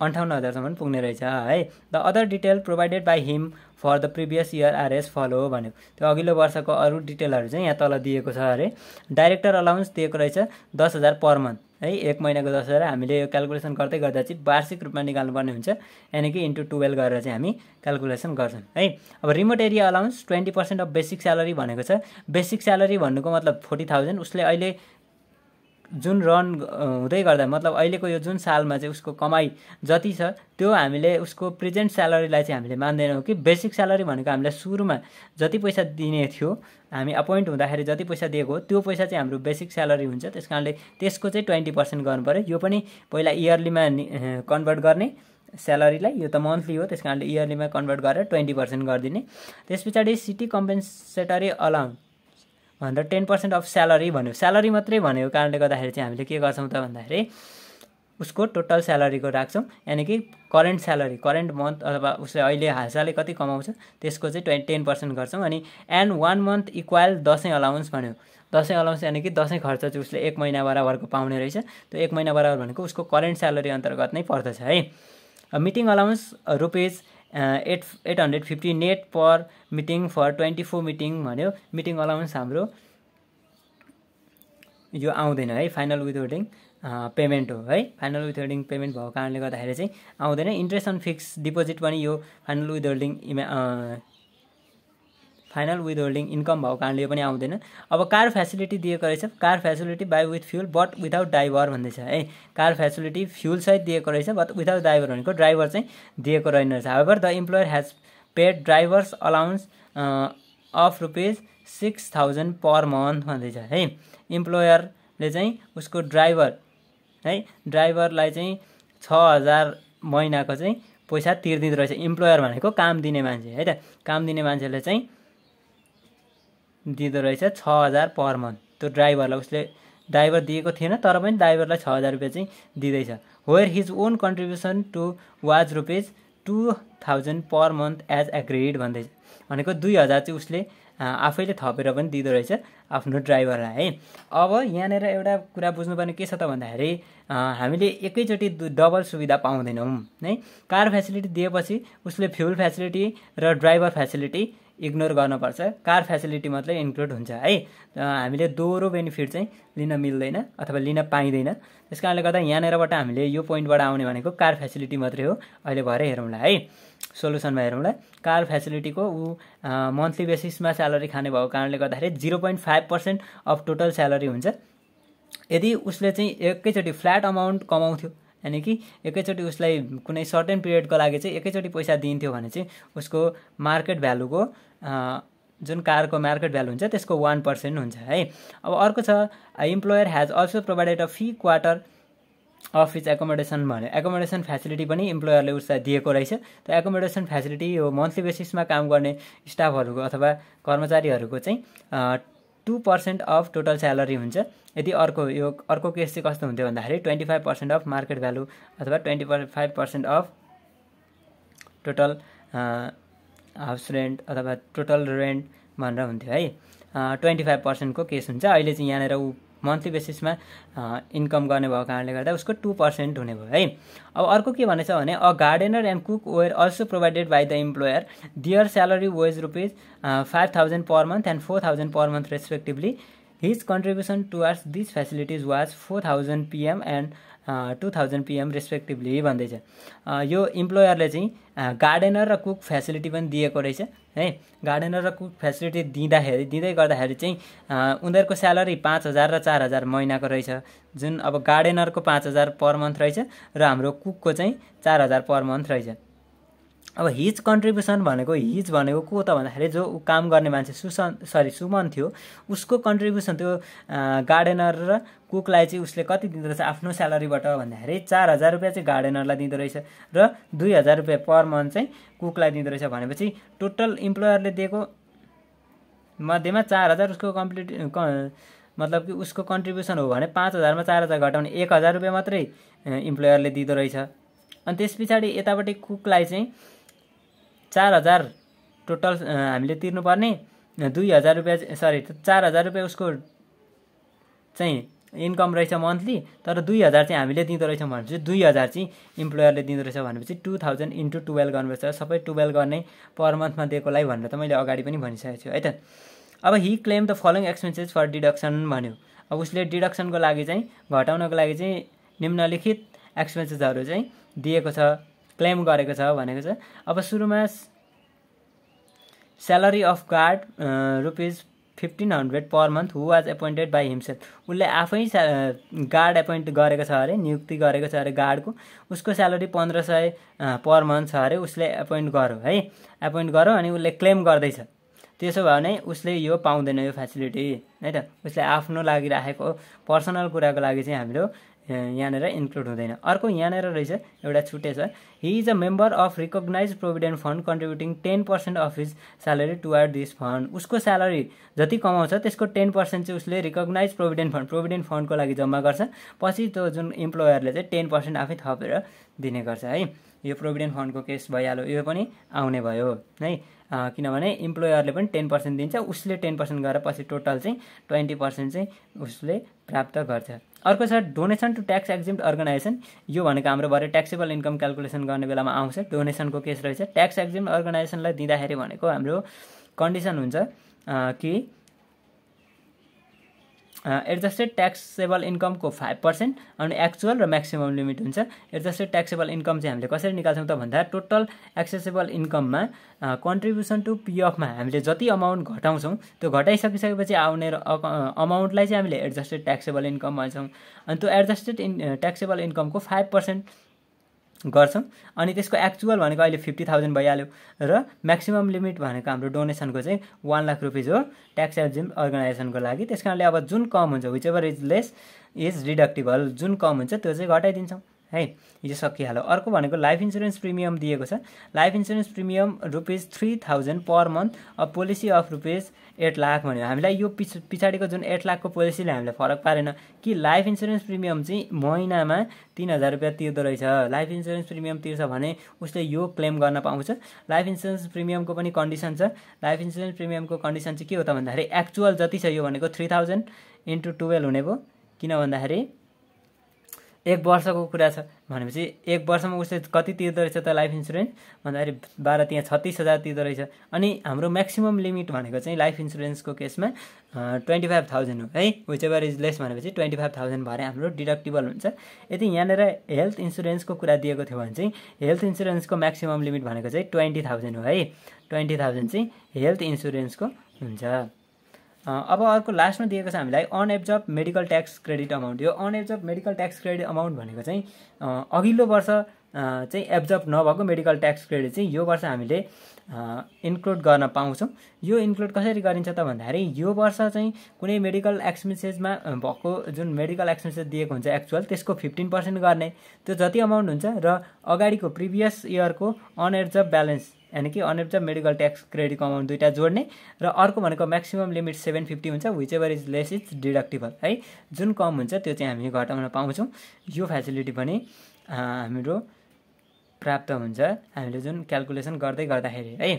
अन्ठाउन्न हजारसम्म पुग्ने रहेछ है the other detail provided by him for the previous year are as follow भनेको त्यो अघिल्लो वर्षको अरू डिटेलहरू चाहिँ यहाँ तल दिएको छ अरे डाइरेक्टर अलाउन्स दिएको रहेछ दस हजार पर मन्थ है एक महिनाको दस हजार हामीले यो क्यालकुलेसन गर्दै गर्दा चाहिँ वार्षिक रूपमा निकाल्नुपर्ने हुन्छ यानि कि इन्टु टुवेल्भ गरेर चाहिँ हामी क्यालकुलेसन गर्छौँ है अब remote area allowance twenty percent of basic salary भनेको छ बेसिक स्यालेरी भन्नुको मतलब फोर्टी थाउजन्ड उसले अहिले जुन रन हुँदै गर्दा मतलब अहिलेको यो जुन सालमा चाहिँ उसको कमाई जति छ त्यो हामीले उसको प्रेजेन्ट स्यालेरीलाई चाहिँ हामीले मान्दैनौँ कि बेसिक स्यालेरी भनेको हामीलाई सुरुमा जति पैसा दिने थियो हामी अपोइन्ट हुँदाखेरि जति पैसा दिएको त्यो पैसा चाहिँ हाम्रो बेसिक स्यालेरी हुन्छ त्यस कारणले त्यसको चाहिँ ट्वेन्टी पर्सेन्ट गर्नुपऱ्यो यो पनि पहिला इयरलीमा कन्भर्ट गर्ने स्यालेरीलाई यो त मन्थली हो त्यस कारणले इयरलीमा कन्भर्ट गरेर ट्वेन्टी पर्सेन्ट गरिदिने त्यस पछाडि सिटी कम्पेन्सेटरी अलाउन्स भनेर टेन पर्सेन्ट अफ स्यालेरी भन्यो स्यालेरी मात्रै भनेको कारणले गर्दाखेरि चाहिँ हामीले के गर्छौँ त भन्दाखेरि उसको टोटल स्यालेरीको राख्छौँ यानि कि करेन्ट स्यालेरी करेन्ट मन्थ अथवा उसले अहिले हालसालै कति कमाउँछ त्यसको चाहिँ ट्वेन्टी टेन पर्सेन्ट गर्छौँ अनि and one month equal Dashain allowance भन्यो दसैँ अलाउन्स यानि कि दसैँ खर्च चाहिँ उसले एक महिना बराबरको पाउने रहेछ त्यो एक महिना बराबर भनेको उसको करेन्ट स्यालेरी अन्तर्गत नै पर्दछ है meeting allowance rupees eight eight hundred fifty net per meeting for twenty four meeting भन्यो मिटिङ अलाउन्स हाम्रो यो आउँदैन है फाइनल विथ होल्डिङ पेमेन्ट हो है फाइनल विथ होल्डिङ पेमेन्ट भएको कारणले गर्दाखेरि चाहिँ आउँदैन इन्ट्रेस्ट अन फिक्स डिपोजिट पनि यो final withholding final withholding income भएको कारणले पनि आउँदैन अब कार फेसिलिटी दिएको रहेछ car facility by with fuel but without driver भन्दैछ है कार फेसिलिटी फ्युलसहित दिएको रहेछ बट विदाउट ड्राइभर भनेको ड्राइभर चाहिँ दिएको रहेन रहेछ हाइबर the employer has paid driver's allowance of rupees six thousand per month भन्दैछ है इम्प्लोयरले चाहिँ उसको ड्राइभर है ड्राइभरलाई चाहिँ छ हजार महिनाको चाहिँ पैसा तिर्दिँदो रहेछ इम्प्लोयर भनेको काम दिने मान्छे है त काम दिने मान्छेले चाहिँ दिँदो रहेछ छ हजार पर मन्थ त्यो ड्राइभरलाई उसले ड्राइभर दिएको थिएन तर पनि ड्राइभरलाई छ हजार रुपियाँ चाहिँ दिँदैछ where his own contribution to was rupees two thousand per month as agreed भन्दैछ भनेको दुई हजार चाहिँ उसले आफैले थपेर पनि दिँदो रहेछ आफ्नो ड्राइभरलाई है अब यहाँनिर एउटा कुरा बुझ्नुपर्ने के छ त भन्दाखेरि हामीले एकैचोटि डबल सुविधा पाउँदैनौँ है कार फेसिलिटी दिएपछि उसले फ्युल फेसिलिटी र ड्राइभर फेसिलिटी इग्नोर गर्नुपर्छ कार फेसिलिटी मात्रै इन्क्लुड हुन्छ है हामीले दोहोरो बेनिफिट चाहिँ लिन मिल्दैन अथवा लिन पाइँदैन त्यस कारणले गर्दा यहाँनिरबाट हामीले यो पोइन्टबाट आउने भनेको कार फेसिलिटी मात्रै हो अहिले भएर हेरौँला है सोल्युसनमा हेरौँला कार फेसिलिटीको ऊ मन्थली बेसिसमा स्यालेरी खाने भएको कारणले गर्दाखेरि zero point five percent of total salary हुन्छ यदि उसले चाहिँ एकैचोटि फ्ल्याट अमाउन्ट कमाउँथ्यो यानि कि एकैचोटि उसलाई कुनै सर्टेन पिरियडको लागि चाहिँ एकैचोटि पैसा दिइन्थ्यो भने चाहिँ उसको मार्केट भ्यालुको जुन कारको मार्केट भ्यालु हुन्छ त्यसको वान पर्सेन्ट हुन्छ है अब अर्को छ employer has also provided a free quarter of his accommodation भन्यो एकोमोडेसन फेसिलिटी पनि इम्प्लोयरले उसलाई दिएको रहेछ त एकोमोडेसन फेसिलिटी यो मन्थली बेसिसमा काम गर्ने स्टाफहरूको अथवा कर्मचारीहरूको चाहिँ two percent of total salary हुन्छ यदि अर्को यो अर्को केस चाहिँ कस्तो हुन्थ्यो भन्दाखेरि twenty five percent of market value अथवा twenty five percent of total house rent अथवा टोटल रेन्ट भनेर हुन्थ्यो है ट्वेन्टी फाइभ पर्सेन्टको केस हुन्छ अहिले चाहिँ यहाँनिर ऊ मन्थली बेसिसमा इन्कम गर्ने भएको कारणले गर्दा उसको टू पर्सेन्ट हुने भयो है अब अर्को के भनेछ भने a gardener and cook were also provided by the employer their salary wage rupees five thousand per month and four thousand per month respectively his contribution towards this facilities was four thousand PM and two thousand PM respectively भन्दैछ यो इम्प्लोयरले चाहिँ गार्डनर र कुक फेसिलिटी पनि दिएको रहेछ है गार्डनर र कुक फेसिलिटी दिँदाखेरि दिँदै गर्दाखेरि चाहिँ उनीहरूको स्यालेरी पाँच हजार र चार हजार महिनाको रहेछ जुन अब गार्डनरको पाँच हजार पर मन्थ रहेछ र हाम्रो कुकको चाहिँ चार हजार पर मन्थ रहेछ अब हिज कन्ट्रिब्युसन भनेको हिज भनेको को त भन्दाखेरि जो काम गर्ने मान्छे सुसन सरी सुमन थियो उसको कन्ट्रिब्युसन त्यो गार्डेनर र कुकलाई चाहिँ उसले कति दिँदो रहेछ आफ्नो स्यालेरीबाट भन्दाखेरि चार हजार रुपियाँ चाहिँ गार्डेनरलाई दिँदो रहेछ र दुई हजार रुपियाँ पर मन्थ चाहिँ कुकलाई दिँदो रहेछ भनेपछि टोटल इम्प्लोयरले दिएको मध्येमा चार हजार उसको कम्प्लिट मतलब कि उसको कन्ट्रिब्युसन हो भने पाँच हजारमा चार हजार घटाउने एक हजार रुपियाँ मात्रै इम्प्लोयरले दिँदो रहेछ अनि त्यस पछाडि यतापट्टि कुकलाई चाहिँ चार हजार टोटल हामीले तिर्नुपर्ने दुई हजार रुपियाँ सरी चार हजार रुपियाँ उसको चाहिँ इन्कम रहेछ मन्थली तर दुई हजार चाहिँ हामीले दिँदो रहेछ भनेपछि दुई हजार चाहिँ इम्प्लोयरले दिँदो रहेछ भनेपछि टु थाउजन्ड इन्टु टुवेल्भ गर्नुपर्छ सबै टुवेल्भ गर्ने पर मन्थमा दिएकोलाई भनेर त मैले अगाडि पनि भनिसकेको छु है त अब he claim the following expenses for deduction भन्यो अब उसले डिडक्सनको लागि चाहिँ घटाउनको लागि चाहिँ निम्नलिखित एक्सपेन्सेसहरू चाहिँ दिएको छ क्लेम गरेको छ भनेको छ अब सुरुमा salary of guard rupees fifteen hundred per month who was appointed by himself उसले आफै गार्ड एपोइन्ट गरेको छ अरे नियुक्ति गरेको छ अरे गार्डको उसको स्यालेरी पन्ध्र सय पर मन्थ छ अरे उसले एपोइन्ट गरौँ है एपोइन्ट गरौँ अनि उसले क्लेम गर्दैछ त्यसो भए नै उसले यो पाउँदैन यो फेसिलिटी है त उसले आफ्नो लागि राखेको पर्सनल कुराको लागि चाहिँ हाम्रो यहाँनिर इन्क्लुड हुँदैन अर्को यहाँनिर रहेछ एउटा छुट्टै छ he is a member of recognize provident fund contributing ten percent of his salary toward this fund उसको स्यालेरी जति कमाउँछ त्यसको टेन पर्सेन्ट चाहिँ उसले रिकग्नाइज प्रोभिडेन्ट फन्ड प्रोभिडेन्ट फन्डको लागि जम्मा गर्छ पछि त्यो जुन इम्प्लोयरले चाहिँ टेन पर्सेन्ट आफै थपेर दिने गर्छ है यो प्रोभिडेन्ट फन्डको केस भइहाल्यो यो पनि आउने भयो है किनभने इम्प्लोयरले पनि टेन पर्सेन्ट दिन्छ उसले टेन पर्सेन्ट गरेर पछि टोटल चाहिँ ट्वेन्टी पर्सेन्ट चाहिँ उसले प्राप्त गर्छ अर्को छ donation to tax exempt organization यो भनेको हाम्रो भरे ट्याक्सेबल इन्कम क्यालकुलेसन गर्ने बेलामा आउँछ डोनेसनको केस रहेछ ट्याक्स एक्जिम्ट अर्गनाइजेसनलाई दिँदाखेरि भनेको हाम्रो कन्डिसन हुन्छ कि एडजस्टेड ट्याक्सेबल इन्कमको फाइभ पर्सेन्ट अनि एक्चुअल र म्याक्सिमम लिमिट हुन्छ एडजस्टेड ट्याक्सेबल इन्कम चाहिँ हामीले कसरी निकाल्छौँ त भन्दा टोटल एक्सेसेबल इन्कममा कन्ट्रिब्युसन टु पिएफमा हामीले जति अमाउन्ट घटाउँछौँ त्यो घटाइसकिसकेपछि आउने अमाउन्टलाई uh, चाहिँ हामीले एडजस्टेड ट्याक्सेबल इन्कम भन्छौँ अनि त्यो एडजस्टेड इन ट्याक्सेबल इन्कमको फाइभ पर्सेन्ट गर्छौँ अनि त्यसको एक्चुअल भनेको अहिले फिफ्टी थाउजन्ड भइहाल्यो र म्याक्सिमम् लिमिट भनेको हाम्रो डोनेसनको चाहिँ वान लाख रुपिज हो ट्याक्स एक्जिम अर्गनाइजेसनको लागि त्यस कारणले अब जुन कम हुन्छ whichever is less is deductible जुन कम हुन्छ त्यो चाहिँ घटाइदिन्छौँ है हिजो सकिहाल्यो अर्को भनेको लाइफ इन्सुरेन्स प्रिमियम दिएको छ life insurance premium rupees three thousand per month a policy of rupees eight lakh भन्यो हामीलाई यो पिछ पछाडिको जुन एट लाखको पोलिसीले हामीलाई फरक पारेन कि लाइफ इन्सुरेन्स प्रिमियम चाहिँ महिनामा तिन हजार रुपियाँ तिर्दो रहेछ लाइफ इन्सुरेन्स प्रिमियम तिर्छ भने उसले यो क्लेम गर्न पाउँछ लाइफ इन्सुरेन्स प्रिमियमको पनि कन्डिसन छ लाइफ इन्सुरेन्स प्रिमियमको कन्डिसन चाहिँ के हो त भन्दाखेरि एक्चुअल जति छ यो भनेको थ्री थाउजन्ड इन्टु टुवेल्भ हुने भयो किन भन्दाखेरि एक वर्षको कुरा छ भनेपछि एक वर्षमा उसले कति तिर्दो रहेछ त लाइफ इन्सुरेन्स भन्दाखेरि बाह्र त्यहाँ छत्तिस हजार तिर्दो रहेछ अनि हाम्रो म्याक्सिमम् लिमिट भनेको चाहिँ लाइफ इन्सुरेन्सको केसमा ट्वेन्टी फाइभ थाउजन्ड हो है विच एभर इज लेस भनेपछि ट्वेन्टी फाइभ थाउजन्ड भएर हाम्रो डिडक्टिबल हुन्छ यदि यहाँनिर हेल्थ इन्सुरेन्सको कुरा दिएको थियो भने चाहिँ हेल्थ इन्सुरेन्सको म्याक्सिमम् लिमिट भनेको चाहिँ ट्वेन्टी थाउजन्ड हो है ट्वेन्टी थाउजन्ड चाहिँ हेल्थ इन्सुरेन्सको हुन्छ अब अर्को लास्टमा दिएको छ हामीलाई unabsorbed medical tax credit amount यो unabsorbed medical tax credit amount भनेको चाहिँ अघिल्लो वर्ष चाहिँ एब्जर्ब नभएको मेडिकल ट्याक्स क्रेडिट चाहिँ यो वर्ष हामीले इन्क्लुड गर्न पाउँछौँ यो इन्क्लुड कसरी गरिन्छ त भन्दाखेरि यो वर्ष चाहिँ कुनै मेडिकल एक्सपेन्सेसमा भएको जुन मेडिकल एक्सपेन्सेस दिएको हुन्छ एक्चुअल त्यसको फिफ्टिन पर्सेन्ट गर्ने त्यो जति अमाउन्ट हुन्छ र अगाडिको प्रिभियस इयरको अनएब्जर्ब ब्यालेन्स यानि कि unabsorbed medical tax credit amount दुइटा जोड्ने र अर्को भनेको म्याक्सिमम लिमिट सेभेन फिफ्टी हुन्छ whichever is less is deductible है जुन कम हुन्छ त्यो चाहिँ हामी घटाउन पाउँछौँ यो फेसिलिटी पनि हाम्रो प्राप्त हुन्छ हामीले जुन क्यालकुलेसन गर्दै गर्दाखेरि है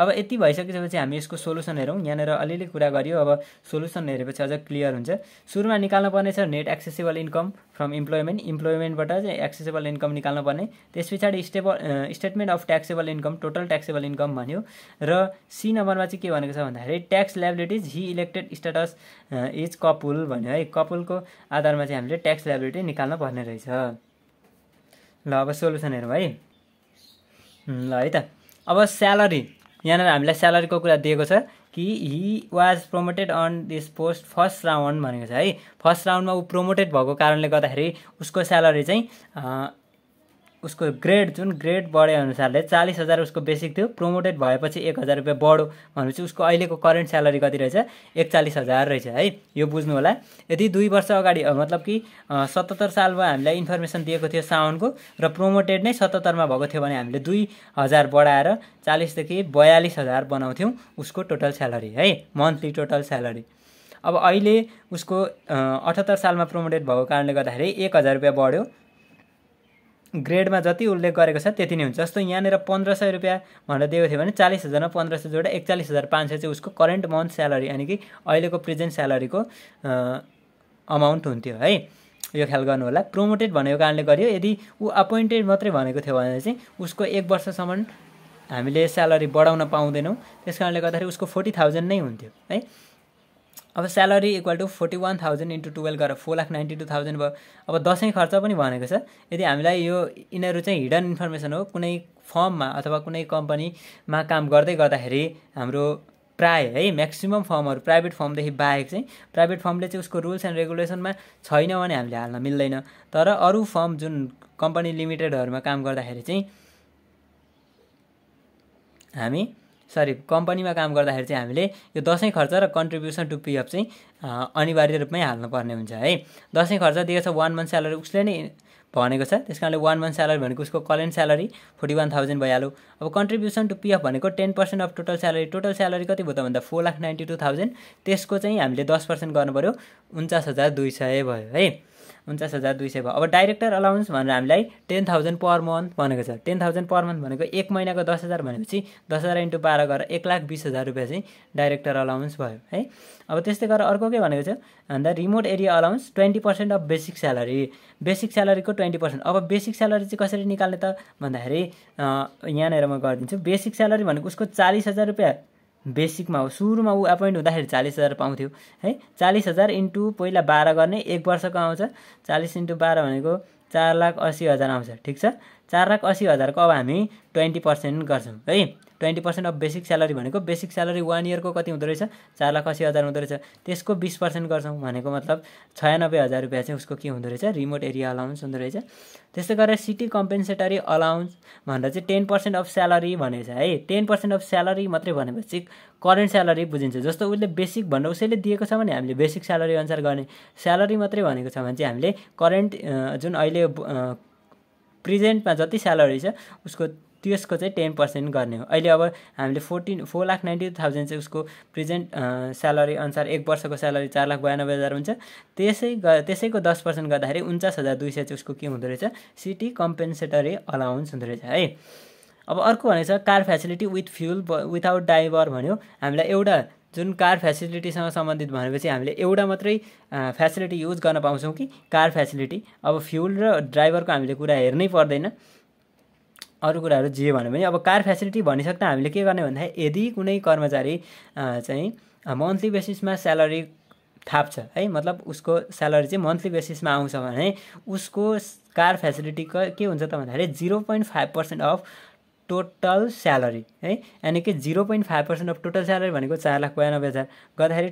अब यति भइसकेपछि हामी यसको सोल्युसन हेरौँ यहाँनिर अलिअलि कुरा गरियो अब सोल्युसन हेरेपछि अझ क्लियर हुन्छ सुरुमा निकाल्नु पर्ने छ net assessable income from employment इम्प्लोइमेन्टबाट चाहिँ एक्सेसेबल इन्कम निकाल्नु पर्ने त्यस पछाडि stable statement of taxable income total taxable income भन्यो र सी नम्बरमा चाहिँ के भनेको छ भन्दाखेरि tax liabilities he elected status is couple भन्यो है कपुलको आधारमा चाहिँ हामीले ट्याक्स लाइबिलिटी निकाल्नु पर्ने रहेछ ल अब सोल्युसन हेरौँ है ल है त अब स्यालेरी यहाँनिर हामीलाई स्यालेरीको कुरा दिएको छ कि he was promoted on this post first round भनेको छ है फर्स्ट राउन्डमा ऊ प्रमोटेड भएको कारणले गर्दाखेरि उसको स्यालेरी चाहिँ उसको ग्रेड जुन ग्रेड बढे अनुसारले चालिस हजार उसको बेसिक थियो प्रमोटेड भएपछि एक हजार रुपियाँ बढो भनेपछि उसको अहिलेको करेन्ट स्यालेरी कति रहेछ एकचालिस हजार रहेछ है यो बुझ्नु होला यदि दुई वर्ष अगाडि मतलब कि सतहत्तर सालमा हामीलाई इन्फर्मेसन दिएको थियो साउनको र प्रोमोटेड नै सतहत्तरमा भएको थियो भने हामीले दुई हजार बढाएर चालिसदेखि बयालिस हजार बनाउँथ्यौँ उसको टोटल स्यालेरी है मन्थली टोटल स्यालेरी अब अहिले उसको अठहत्तर सालमा प्रमोटेड भएको कारणले गर्दाखेरि एक हजार रुपियाँ बढ्यो ग्रेडमा जति उल्लेख गरेको छ त्यति नै हुन्छ जस्तो यहाँनिर पन्ध्र सय रुपियाँ भनेर दिएको थियो भने चालिस हजारमा पन्ध्र सय जोडेर एकचालिस हजार पाँच सय चाहिँ उसको करेन्ट मन्थ स्यालेरी यानि कि अहिलेको प्रेजेन्ट स्यालेरीको अमाउन्ट हुन्थ्यो है यो ख्याल गर्नु होला प्रोमोटेड भनेको कारणले गर्यो यदि ऊ अपोइन्टेड मात्रै भनेको थियो भने चाहिँ उसको एक वर्षसम्म हामीले स्यालेरी बढाउन पाउँदैनौँ त्यस कारणले गर्दाखेरि उसको फोर्टी थाउजन्ड नै हुन्थ्यो है अब salary equal to forty one thousand into twelve गरेर four lakh ninety two thousand भयो अब दसैँ खर्च पनि भनेको छ यदि हामीलाई यो यिनीहरू चाहिँ हिडन इन्फर्मेसन हो कुनै फर्ममा अथवा कुनै कम्पनीमा काम गर्दै गर्दाखेरि हाम्रो प्राय है म्याक्सिमम् फर्महरू प्राइभेट फर्मदेखि बाहेक चाहिँ प्राइभेट फर्मले चाहिँ उसको रुल्स एन्ड रेगुलेसनमा छैन भने हामीले हाल्न मिल्दैन तर अरू फर्म जुन कम्पनी लिमिटेडहरूमा काम गर्दाखेरि चाहिँ हामी सरी कम्पनीमा काम गर्दाखेरि चाहिँ हामीले यो दसैँ खर्च र कन्ट्रिब्युसन टु पिएफ चाहिँ अनिवार्य रूपमै हाल्नुपर्ने हुन्छ है दसैँ खर्च दिएको छ वान मन्थ स्यालेरी उसले नै भनेको छ त्यस कारणले वान मन्थ स्यालेरी भनेको उसको current salary forty one thousand भइहाल्यो अब कन्ट्रिब्युसन टु पिएफ भनेको ten percent of total salary total salary कति भयो त भन्दा four lakh ninety two thousand त्यसको चाहिँ हामीले दस पर्सेन्ट गर्नुपऱ्यो उन्चास हजार दुई सय भयो है उन्चास हजार दुई सय भयो अब डाइरेक्टर अलाउन्स भनेर हामीलाई टेन थाउजन्ड पर मन्थ भनेको छ टेन थाउजन्ड पर मन्थ भनेको एक महिनाको दस हजार भनेपछि दस हजार इन्टु बाह्र गरेर एक लाख बिस हजार रुपियाँ चाहिँ डाइरेक्टर अलाउन्स भयो है अब त्यस्तै गरेर अर्को के भनेको छ भन्दा remote area allowance twenty percent of basic salary basic स्यालेरीको ट्वेन्टी पर्सेन्ट अब बेसिक स्यालेरी चाहिँ कसरी निकाल्ने त भन्दाखेरि यहाँनिर म गरिदिन्छु बेसिक स्यालेरी भनेको उसको चालिस हजार रुपियाँ बेसिकमा हो सुरुमा ऊ एपोइन्ट हुँदाखेरि चालिस हजार पाउँथ्यो है चालिस हजार इन्टु पहिला बाह्र गर्ने एक वर्षको आउँछ चालिस इन्टु बाह्र भनेको चार लाख असी हजार आउँछ ठिक छ चार लाख असी हजारको अब हामी ट्वेन्टी पर्सेन्ट गर्छौँ है twenty percent of basic salary भनेको बेसिक स्यालेरी वान इयरको कति हुँदो रहेछ चार लाख असी हजार हुँदो रहेछ त्यसको बिस पर्सेन्ट गर्छौँ भनेको मतलब छयानब्बे हजार रुपियाँ चाहिँ उसको के हुँदो रहेछ रिमोट एरिया अलाउन्स हुँदो रहेछ त्यस्तै गरेर सिटी कम्पेन्सेटरी अलाउन्स भनेर चाहिँ टेन पर्सेन्ट अफ स्यालेरी भनेछ है टेन पर्सेन्ट अफ स्यालेरी मात्रै भनेपछि करेन्ट स्यालेरी बुझिन्छ जस्तो उसले बेसिक भनेर उसैले दिएको छ भने हामीले बेसिक स्यालेरी अनुसार गर्ने स्यालेरी मात्रै भनेको छ भने चाहिँ हामीले करेन्ट जुन अहिले प्रेजेन्टमा जति स्यालेरी छ उसको त्यसको चाहिँ टेन पर्सेन्ट गर्ने हो अहिले अब हामीले fourteen four lakh ninety thousand चाहिँ उसको प्रेजेन्ट स्यालेरी अनुसार एक वर्षको स्यालेरी चार लाख बयानब्बे हजार हुन्छ त्यसै ग त्यसैको दस पर्सेन्ट गर्दाखेरि उन्चास हजार दुई सय चाहिँ उसको के हुँदो रहेछ सिटी कम्पेन्सेटरी अलाउन्स हुँदो रहेछ है अब अर्को भनेको छ car facility with fuel without driver भन्यो हामीलाई एउटा जुन कार फेसिलिटीसँग सम्बन्धित भनेपछि हामीले एउटा मात्रै फेसिलिटी युज गर्न पाउँछौँ कि कार फेसिलिटी अब फ्युल र ड्राइभरको हामीले कुरा हेर्नै पर्दैन अरू कुराहरू जे भन्यो भने अब कार फेसिलिटी भनिसक्दा हामीले के गर्ने भन्दाखेरि यदि कुनै कर्मचारी चाहिँ मन्थली बेसिसमा स्यालेरी थाप्छ है मतलब उसको स्यालेरी चाहिँ मन्थली बेसिसमा आउँछ भने उसको कार फेसिलिटी के हुन्छ त भन्दाखेरि zero point five percent of total salary है यानि कि zero point five percent of total salary भनेको चार लाख बयानब्बे हजार गर्दाखेरि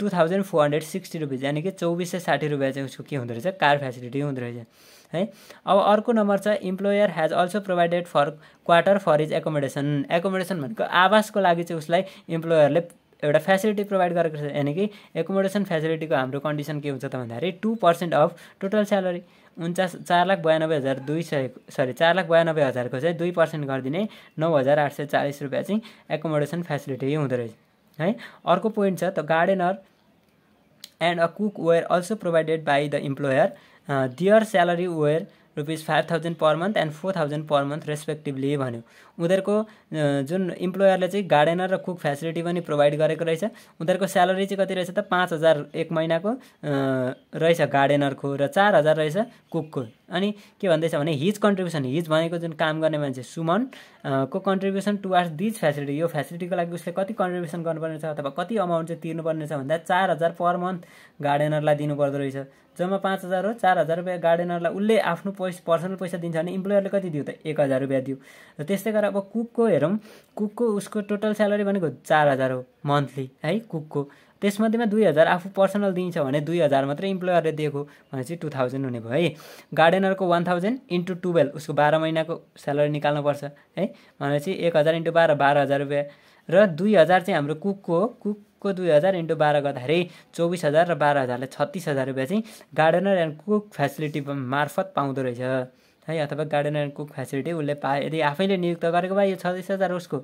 two thousand four hundred sixty rupees यानि कि चौबिस सय साठी रुपियाँ चाहिँ उसको के हुँदो रहेछ कार फेसिलिटी हुँदो रहेछ है अब अर्को नम्बर छ employer has also provided for quarter for his accommodation accommodation भनेको आवासको लागि चाहिँ उसलाई इम्प्लोयरले एउटा फेसिलिटी प्रोभाइड गरेको छ यानि कि एकोमोडेसन फेसिलिटीको हाम्रो कन्डिसन के हुन्छ त भन्दाखेरि two percent of total salary उन्चास चार लाख बयानब्बे हजार दुई सय सरी चार लाख बयानब्बे हजारको चाहिँ दुई पर्सेन्ट गरिदिने नौ हजार आठ सय चालिस रुपियाँ चाहिँ एकोमोडेसन फेसिलिटी हुँदो रहेछ है अर्को पोइन्ट छ त gardener and a cook were also provided by the employer their salary were rupees five thousand per month and four thousand per month respectively भन्यो उनीहरूको जुन इम्प्लोयरले चाहिँ गार्डेनर र कुक फेसिलिटी पनि प्रोभाइड गरेको रहेछ उनीहरूको स्यालेरी चाहिँ कति रहेछ त पाँच हजार एक महिनाको रहेछ गार्डेनरको र चार हजार रहेछ कुकको अनि के भन्दैछ भने हिज कन्ट्रिब्युसन हिज भनेको जुन काम गर्ने मान्छे सुमन को कन्ट्रिब्युसन टुवार्ड्स दिज फेसिलिटी यो फेसिलिटीको लागि उसले कति कन्ट्रिब्युसन गर्नुपर्ने छ अथवा कति अमाउन्ट चाहिँ तिर्नुपर्ने छ भन्दा चार हजार पर मन्थ गार्डनरलाई दिनुपर्दो रहेछ जम्मा पाँच हजार हो चार हजार रुपियाँ गार्डेनरलाई उसले आफ्नो पैसा पर्सनल पैसा दिन्छ भने इम्प्लोयरले कति दियो त एक हजार रुपियाँ दियो र त्यस्तै गरेर अब कुकको हेरौँ कुकको उसको टोटल स्यालेरी भनेको चार हजार हो मन्थली है कुकको त्यसमध्येमा दुई हजार आफू पर्सनल दिन्छ भने दुई हजार मात्रै इम्प्लोयरले दिएको भनेपछि टु थाउजन्ड हुने भयो है गार्डनरको वान थाउजन्ड इन्टु टुवेल्भ उसको बाह्र महिनाको स्यालेरी निकाल्नुपर्छ है भनेपछि एक हजार इन्टु बाह्र बाह्र हजार रुपियाँ र दुई हजार चाहिँ हाम्रो कुकको हो कुकको दुई हजार इन्टु बाह्र गर्दाखेरि चौबिस हजार र बाह्र हजारले छत्तिस हजार रुपियाँ चाहिँ गार्डनर एन्ड कुक फेसिलिटी मार्फत पाउँदो रहेछ है अथवा गार्डनरको फेसिलिटी उसले पाए यदि आफैले नियुक्त गरेको भए यो छत्तिस हजार उसको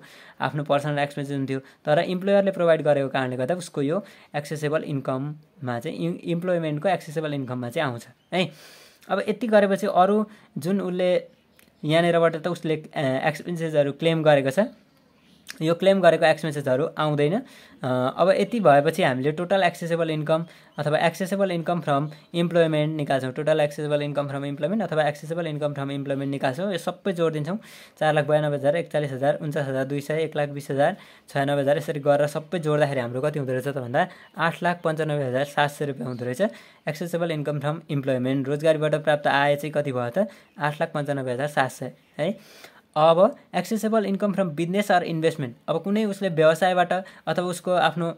आफ्नो पर्सनल एक्सपेन्स हुन्थ्यो तर इम्प्लोयरले प्रोभाइड गरेको कारणले गर्दा उसको यो एक्सेसेबल इन्कममा चाहिँ इम्प्लोइमेन्टको एक्सेसेबल इन्कममा चाहिँ आउँछ है अब यति गरेपछि अरू जुन उसले यहाँनिरबाट त उसले एक्सपेन्सेसहरू क्लेम गरेको छ यो क्लेम गरेको एक्सपेन्सेसहरू आउँदैन अब यति भएपछि हामीले टोटल एक्सेसेबल इन्कम अथवा एक्सेसेबल इन्कम फ्रम इम्प्लोइमेन्ट निकाल्छौँ total assessable income from employment अथवा एक्सेसेबल इन्कम फ्रम इम्प्लोइमेन्ट निकाल्छौँ यो सबै जोड दिन्छौँ चार लाख बयानब्बे हजार एकचालिस हजार उन्चास हजार दुई सय एक लाख बिस हजार छयानब्बे हजार यसरी गरेर सबै जोड्दाखेरि हाम्रो कति हुँदो रहेछ त भन्दा आठ लाख पन्चानब्बे हजार सात सय रुपियाँ हुँदो रहेछ एक्सेसेबल इन्कम फ्रम इम्प्लोइमेन्ट रोजगारीबाट प्राप्त आय चाहिँ कति भयो त आठ लाख पन्चानब्बे हजार सात सय है अब assessable income from business or investment अब कुनै उसले व्यवसायबाट अथवा उसको आफ्नो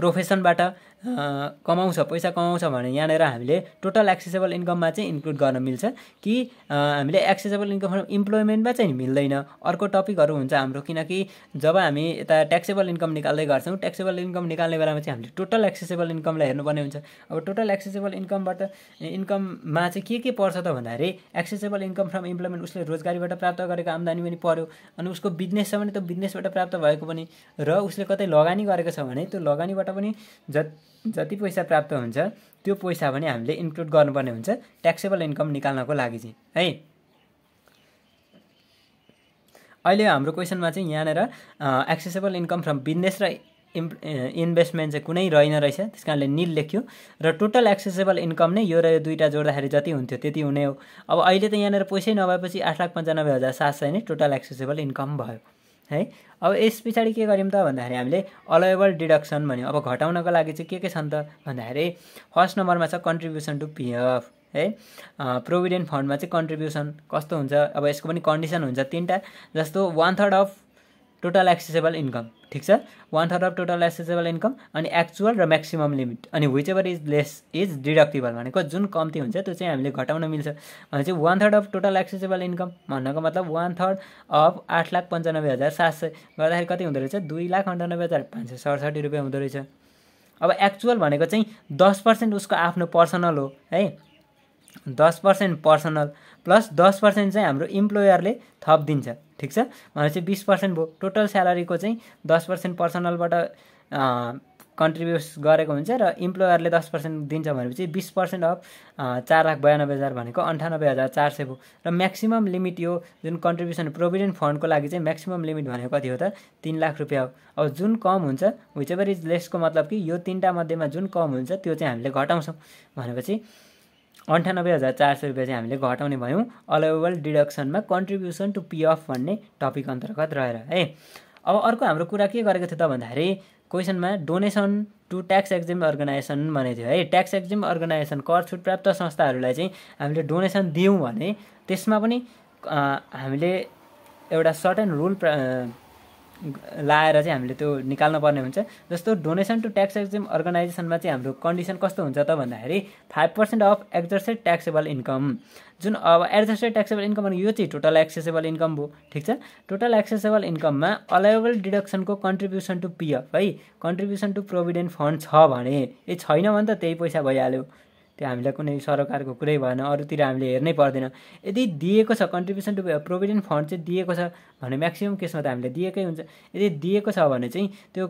प्रोफेसनबाट कमाउँछ पैसा कमाउँछ भने यहाँनिर हामीले टोटल एक्सेसेबल इन्कममा चाहिँ इन्क्लुड गर्न मिल्छ कि हामीले एक्सेसेबल इन्कम फ्रम इम्प्लोइमेन्टमा चाहिँ मिल्दैन अर्को टपिकहरू हुन्छ हाम्रो किनकि जब हामी यता ट्याक्सेबल इन्कम निकाल्दै गर्छौँ ट्याक्सेबल इन्कम निकाल्ने बेलामा चाहिँ हामीले टोटल एक्सेसेबल इन्कमलाई हेर्नुपर्ने हुन्छ अब टोटल एक्सेसेबल इन्कमबाट इन्कममा चाहिँ के के पर्छ त भन्दाखेरि एक्सेसेबल इन्कम फ्रम इम्प्लोइमेन्ट उसले रोजगारीबाट प्राप्त गरेको आम्दानी पनि पऱ्यो अनि उसको बिजनेस छ भने त्यो बिजनेसबाट प्राप्त भएको पनि र उसले कतै लगानी गरेको छ भने त्यो लगानीबाट पनि जति जति पैसा प्राप्त हुन्छ त्यो पैसा पनि हामीले इन्क्लुड गर्नुपर्ने हुन्छ ट्याक्सेबल इन्कम निकाल्नको लागि चाहिँ है अहिले हाम्रो क्वेसनमा चाहिँ यहाँनिर एक्सेसेबल इन्कम फ्रम बिजनेस र इम् इन्भेस्टमेन्ट चाहिँ कुनै रहेन रहेछ त्यस कारणले निल लेख्यो र टोटल एक्सेसेबल इन्कम नै यो र यो दुइटा जोड्दाखेरि जति हुन्थ्यो त्यति हुने हो अब अहिले त यहाँनिर पैसै नभएपछि आठ लाख पन्चानब्बे हजार सात सय नै टोटल एक्सेसेबल इन्कम भयो है अब यस पछाडि के गऱ्यौँ त भन्दाखेरि हामीले अलोएबल डिडक्सन भन्यो अब घटाउनको लागि चाहिँ के के छन् त भन्दाखेरि फर्स्ट नम्बरमा छ कन्ट्रिब्युसन टु पिएफ है प्रोभिडेन्ट फन्डमा चाहिँ कन्ट्रिब्युसन कस्तो हुन्छ अब यसको पनि कन्डिसन हुन्छ तिनवटा जस्तो one third of total assessable income ठिक छ one third of total assessable income अनि एक्चुअल र म्याक्सिमम लिमिट अनि whichever is less is deductible भनेको जुन कम्ती हुन्छ त्यो चाहिँ हामीले घटाउन मिल्छ भने चाहिँ one third of total assessable income भन्नको मतलब वान थर्ड अफ आठ लाख पन्चानब्बे हजार सात सय गर्दाखेरि कति हुँदो रहेछ दुई लाख अन्ठानब्बे हजार पाँच सय सडसठी रुपियाँ हुँदो रहेछ अब एक्चुअल भनेको चाहिँ दस पर्सेन्ट उसको आफ्नो पर्सनल हो है दस पर्सेन्ट पर्सनल प्लस दस पर्सेन्ट चाहिँ हाम्रो इम्प्लोयरले थप दिन्छ ठिक छ भनेपछि बिस पर्सेन्ट भयो टोटल स्यालेरीको चाहिँ दस पर्सेन्ट पर्सनलबाट कन्ट्रिब्युस गरेको हुन्छ र इम्प्लोयरले दस पर्सेन्ट दिन्छ भनेपछि बिस पर्सेन्ट अफ चार लाख बयानब्बे हजार भनेको अन्ठानब्बे हजार चार सय भयो र म्याक्सिमम् लिमिट यो जुन कन्ट्रिब्युसन प्रोभिडेन्ट फन्डको लागि चाहिँ म्याक्सिमम् लिमिट भनेको कति हो त तिन लाख रुपियाँ हो अब जुन कम हुन्छ विच एभर इज लेसको मतलब कि यो तिनवटा मध्येमा जुन कम हुन्छ त्यो चाहिँ हामीले घटाउँछौँ भनेपछि अन्ठानब्बे हजार चार सय रुपियाँ चाहिँ हामीले घटाउने भयौँ अलाउेबल डिडक्सनमा कन्ट्रिब्युसन टु पिएफ भन्ने टपिक अन्तर्गत रहेर है अब अर्को हाम्रो कुरा के गरेको थियो त भन्दाखेरि क्वेसनमा donation to tax exempt organization भनेको थियो है ट्याक्स एक्जिम अर्गनाइजेसन कर छुट प्राप्त संस्थाहरूलाई चाहिँ हामीले डोनेसन दियौँ भने त्यसमा पनि हामीले एउटा सर्टेन रुल लाएर चाहिँ हामीले त्यो निकाल्न पर्ने हुन्छ जस्तो डोनेसन टु ट्याक्स एक्जिम अर्गनाइजेसनमा चाहिँ हाम्रो कन्डिसन कस्तो हुन्छ त भन्दाखेरि five percent of exercised taxable income जुन अब एडजस्टेड ट्याक्सेबल इन्कम भनेको यो चाहिँ टोटल एक्सेसेबल इन्कम हो ठिक छ टोटल एक्सेसेबल इन्कममा अलाइबल डिडक्सनको कन्ट्रिब्युसन टु पिएफ है कन्ट्रिब्युसन टु प्रोभिडेन्ट फन्ड छ भने ए छैन भने त त्यही पैसा भइहाल्यो त्यो हामीलाई कुनै सरकारको कुरै भएन अरूतिर हामीले हेर्नै पर्दैन यदि दिएको छ कन्ट्रिब्युसन टु प्रोभिडेन्ट फन्ड चाहिँ दिएको छ भने म्याक्सिमम् केसमा त हामीले दिएकै हुन्छ यदि दिएको छ भने चाहिँ त्यो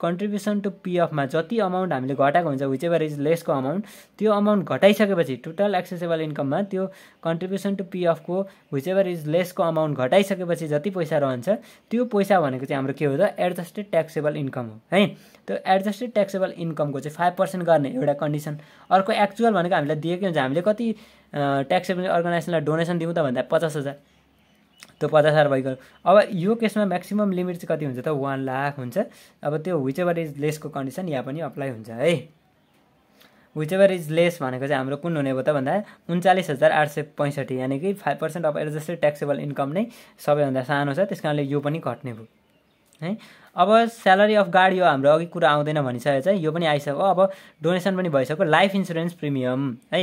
कन्ट्रिब्युसन टु पिएफमा जति अमाउन्ट हामीले घटाएको हुन्छ विच एभर इज लेसको अमाउन्ट त्यो अमाउन्ट घटाइसकेपछि टोटल एक्सेसेबल इन्कममा त्यो कन्ट्रिब्युसन टु पिएफको विच एभर इज लेसको अमाउन्ट घटाइसकेपछि जति पैसा रहन्छ त्यो पैसा भनेको चाहिँ हाम्रो के हो त एडजस्टेड ट्याक्सेबल इन्कम हो है त्यो एडजस्टेड ट्याक्सेबल इन्कमको चाहिँ फाइभ पर्सेन्ट गर्ने एउटा कन्डिसन अर्को एक्चुअल भनेको हामीलाई दिएकै हुन्छ हामीले कति ट्याक्सेबल अर्गनाइजेसनलाई डोनेसन दिउँ त भन्दा पचास हजार त्यो पचास हजार भइगयो अब यो केसमा म्याक्सिमम् लिमिट चाहिँ कति हुन्छ त वान लाख हुन्छ अब त्यो विच एभर इज लेसको कन्डिसन यहाँ पनि अप्लाई हुन्छ है विच एभर इज लेस भनेको चाहिँ हाम्रो कुन हुने भयो त भन्दा उन्चालिस हजार आठ सय पैँसठी यानि कि five percent of adjusted taxable income नै सबैभन्दा सानो छ त्यस कारणले यो पनि घट्ने भयो है अब स्यालेरी अफ गार्ड यो हाम्रो अघि कुरा आउँदैन भनिसकेको चाहिँ यो पनि आइसक्यो अब डोनेसन पनि भइसक्यो लाइफ इन्सुरेन्स प्रिमियम है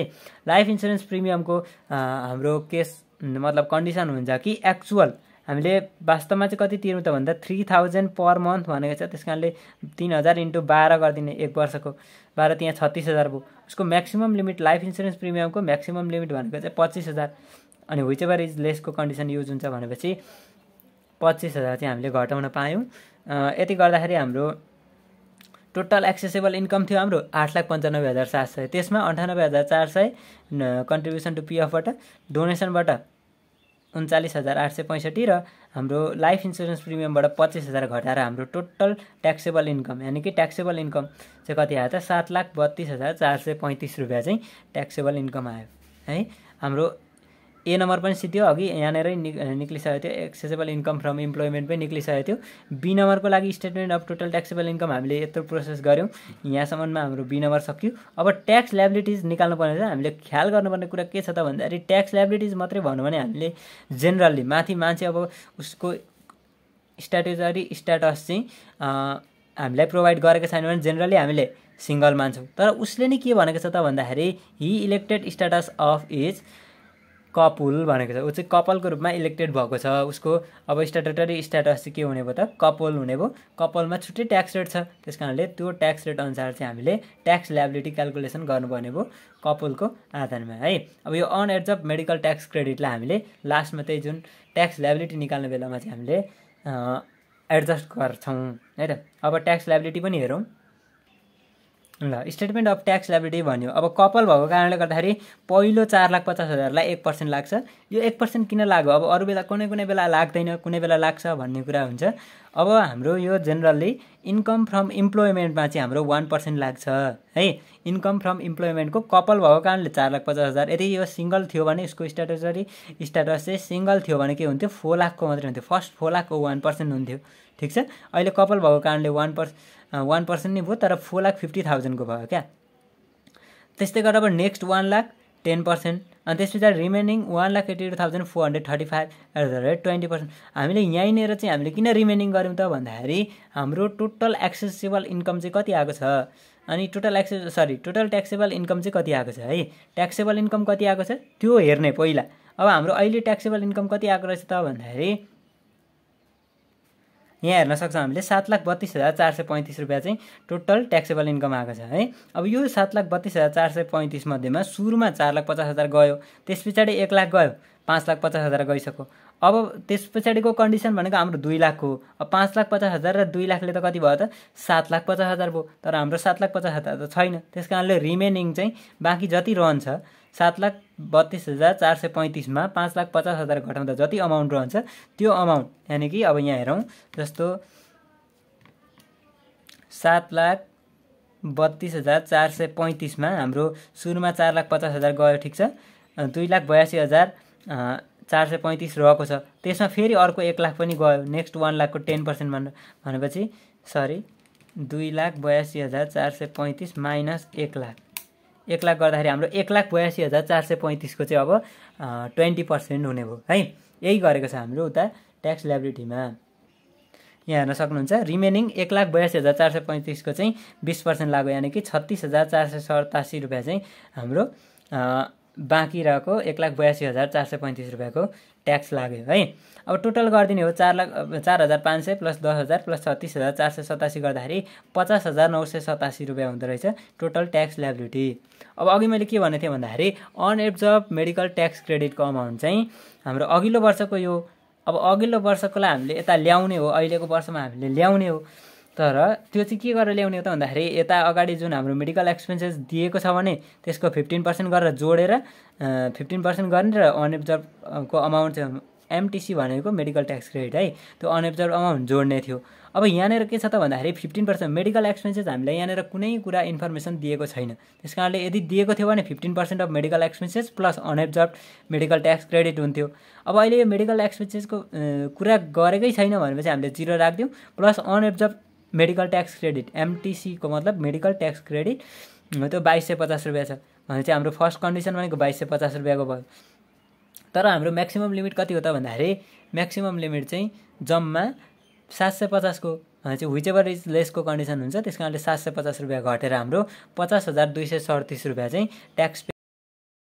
लाइफ इन्सुरेन्स प्रिमियमको हाम्रो केस मतलब कन्डिसन हुन्छ कि एक्चुअल हामीले वास्तवमा चाहिँ कति तिरौँ त भन्दा थ्री थाउजन्ड पर मन्थ भनेको छ त्यस कारणले तिन हजार इन्टु बाह्र गरिदिने एक वर्षको बाह्र त्यहाँ छत्तिस हजार भयो उसको म्याक्सिमम् लिमिट लाइफ इन्सुरेन्स प्रिमियमको म्याक्सिमम् लिमिट भनेको चाहिँ पच्चिस हजार अनि विच एभर इज लेसको कन्डिसन युज हुन्छ भनेपछि पच्चिस हजार चाहिँ हामीले घटाउन पायौँ यति गर्दाखेरि हाम्रो टोटल एक्सेसेबल इन्कम थियो हाम्रो आठ लाख पन्चानब्बे हजार सात सय त्यसमा अन्ठानब्बे हजार चार सय कन्ट्रिब्युसन टु पिएफबाट डोनेसनबाट उन्चालिस हजार आठ सय पैँसठी र हाम्रो लाइफ इन्सुरेन्स प्रिमियमबाट पच्चिस हजार घटाएर हाम्रो टोटल ट्याक्सेबल इन्कम यानि कि ट्याक्सेबल इन्कम चाहिँ कति आयो त सात लाख बत्तिस हजार चार सय पैँतिस रुपियाँ चाहिँ ट्याक्सेबल इन्कम आयो है हाम्रो ए नम्बर पनि सिद्धियो अघि यहाँनिरै निक्लिसकेको थियो एक्सेसेबल इन्कम फ्रम इम्प्लोइमेन्ट पनि निक्लिसकेको थियो बी नम्बरको लागि statement of total taxable income हामीले यत्रो प्रोसेस गऱ्यौँ यहाँसम्ममा हाम्रो बी नम्बर सकियो अब ट्याक्स ल्याबिलिटिज पर्ने छ हामीले ख्याल गर्नुपर्ने कुरा के छ त भन्दाखेरि ट्याक्स ल्याबिलिटिज मात्रै भनौँ भने हामीले जेनरल्ली माथि मान्छे अब उसको स्ट्याटेजरी स्ट्याटस चाहिँ हामीलाई प्रोभाइड गरेको छैन भने जेनरली हामीले सिङ्गल मान्छौँ तर उसले नै के भनेको छ त भन्दाखेरि he elected status of is couple भनेको छ ऊ चाहिँ कपालको रूपमा इलेक्टेड भएको छ उसको अब स्ट्याटरी स्ट्याटस चाहिँ के हुने भयो त कपाल हुने भयो कपालमा छुट्टै ट्याक्स रेट छ त्यस कारणले त्यो ट्याक्स रेट अनुसार चाहिँ हामीले ट्याक्स ल्याबिलिटी क्यालकुलेसन गर्नुपर्ने भयो कपालको आधारमा है अब यो अफ मेडिकल ट्याक्स क्रेडिटलाई हामीले लास्टमा त्यही जुन ट्याक्स ल्याबिलिटी निकाल्ने बेलामा चाहिँ हामीले एडजस्ट गर्छौँ है त अब ट्याक्स ल्याबिलिटी पनि हेरौँ ल स्टेटमेन्ट अफ ट्याक्स लाइब्रेटी भन्यो अब कपाल भएको कारणले गर्दाखेरि पहिलो चार लाख पचास हजारलाई एक पर्सेन्ट लाग्छ यो एक पर्सेन्ट किन लाग्यो अब अरू बेला कुनै कुनै बेला लाग्दैन कुनै बेला लाग्छ भन्ने कुरा हुन्छ अब हाम्रो यो जेनरल्ली इन्कम फ्रम इम्प्लोइमेन्टमा चाहिँ हाम्रो वान पर्सेन्ट लाग्छ है इन्कम फ्रम इम्प्लोइमेन्टको कपाल भएको कारणले चार लाख पचास हजार यदि यो सिङ्गल थियो भने यसको स्ट्याटसरी स्ट्याटस चाहिँ सिङ्गल थियो भने के हुन्थ्यो फोर लाखको मात्रै हुन्थ्यो फर्स्ट फोर लाखको वान पर्सेन्ट हुन्थ्यो ठिक छ अहिले कपाल भएको कारणले वान पर्सेन्ट वान पर्सेन्ट नै भयो तर फोर लाख फिफ्टी थाउजन्डको भयो क्या त्यस्तै गरेर अब next one lakh ten percent अनि त्यस पछाडि remaining one lakh eighty two thousand four hundred thirty five at the rate twenty percent हामीले यहीँनिर चाहिँ हामीले किन रिमेनिङ गऱ्यौँ त भन्दाखेरि हाम्रो टोटल एक्सेसेबल इन्कम चाहिँ कति आएको छ अनि total excess sorry total taxable income चाहिँ कति आएको छ है ट्याक्सेबल इन्कम कति आएको छ त्यो हेर्ने पहिला अब हाम्रो अहिले ट्याक्सेबल इन्कम कति आएको रहेछ त भन्दाखेरि यहाँ हेर्न सक्छौँ हामीले सात लाख बत्तिस हजार चार सय पैँतिस रुपियाँ चाहिँ टोटल ट्याक्सेबल इन्कम आएको छ है अब यो सात लाख बत्तिस हजार चार सय पैँतिसमध्येमा सुरुमा चार लाख पचास हजार गयो त्यस पछाडि एक लाख गयो पाँच लाख पचास हजार गइसक्यो अब त्यस पछाडिको कन्डिसन भनेको हाम्रो दुई लाखको हो अब पाँच लाख पचास हजार र दुई लाखले त कति भयो त सात लाख पचास हजार भयो तर हाम्रो सात लाख पचास हजार त छैन त्यस कारणले रिमेनिङ चाहिँ बाँकी जति रहन्छ सात लाख बत्तिस हजार चार सय पैँतिसमा पाँच लाख पचास हजार घटाउँदा जति अमाउन्ट रहन्छ त्यो अमाउन्ट यानि कि अब यहाँ हेरौँ जस्तो सात लाख बत्तिस हजार चार सय पैँतिसमा हाम्रो सुरुमा चार लाख पचास हजार गयो ठिक छ दुई लाख बयासी हजार चार सय पैँतिस रहेको छ त्यसमा फेरि अर्को एक लाख पनि गयो नेक्स्ट वान लाखको टेन पर्सेन्ट भनेर भनेपछि सरी दुई लाख बयासी हजार चार सय पैँतिस माइनस एक लाख एक लाख गर्दाखेरि हाम्रो एक लाख बयासी हजार चार सय पैँतिसको चाहिँ अब ट्वेन्टी पर्सेन्ट हुने भयो है यही गरेको छ हाम्रो उता ट्याक्स लाइब्रेटीमा यहाँ हेर्न सक्नुहुन्छ रिमेनिङ एक लाख बयासी हजार चार सय पैँतिसको चाहिँ बिस पर्सेन्ट लाग्यो यानि कि छत्तिस हजार चार सय सडतासी रुपियाँ चाहिँ हाम्रो बाँकी रहेको एक लाख बयासी हजार चार सय पैँतिस रुपियाँको ट्याक्स लाग्यो है अब टोटल गरिदिने हो चार लाख चार हजार पाँच सय प्लस दस हजार प्लस छत्तिस हजार चार सय सतासी गर्दाखेरि पचास हजार नौ सय सतासी रुपियाँ हुँदो रहेछ टोटल ट्याक्स लाइबिलिटी अब अघि मैले के भनेको थिएँ भन्दाखेरि अनएब्जर्ब मेडिकल ट्याक्स क्रेडिटको अमाउन्ट चाहिँ हाम्रो अघिल्लो वर्षको यो अब अघिल्लो वर्षकोलाई हामीले यता ल्याउने हो अहिलेको वर्षमा हामीले ल्याउने हो तर त्यो चाहिँ के गरेर ल्याउने हो त भन्दाखेरि यता अगाडि जुन हाम्रो मेडिकल एक्सपेन्सेस दिएको छ भने त्यसको फिफ्टिन पर्सेन्ट गरेर जोडेर फिफ्टिन पर्सेन्ट गर्ने र अनएब्जर्भको अमाउन्ट चाहिँ एमटिसी भनेको मेडिकल ट्याक्स क्रेडिट है त्यो अनएब्जर्भ अमाउन्ट जोड्ने थियो अब यहाँनिर के छ त भन्दाखेरि फिफ्टिन पर्सेन्ट मेडिकल एक्सपेन्सेस हामीलाई यहाँनिर कुनै कुरा इन्फर्मेसन दिएको छैन त्यस कारणले यदि दिएको थियो भने fifteen percent of medical expenses plus unabsorbed medical tax credit हुन्थ्यो अब अहिले यो मेडिकल एक्सपेन्सेसको कुरा गरेकै छैन भनेपछि हामीले जिरो राखिदिउँ plus unabsorbed medical tax credit एमटिसीको मतलब मेडिकल ट्याक्स क्रेडिट त्यो बाइस सय पचास रुपियाँ छ भने चाहिँ हाम्रो फर्स्ट कन्डिसन भनेको बाइस सय पचास रुपियाँको भयो तर हाम्रो म्याक्सिमम् लिमिट कति हो त भन्दाखेरि म्याक्सिमम् लिमिट चाहिँ जम्मा सात सय पचासको भने चाहिँ एभर इज लेसको कन्डिसन हुन्छ त्यस कारणले सात सय पचास रुपियाँ घटेर हाम्रो पचास हजार दुई सय सडतिस रुपियाँ चाहिँ ट्याक्स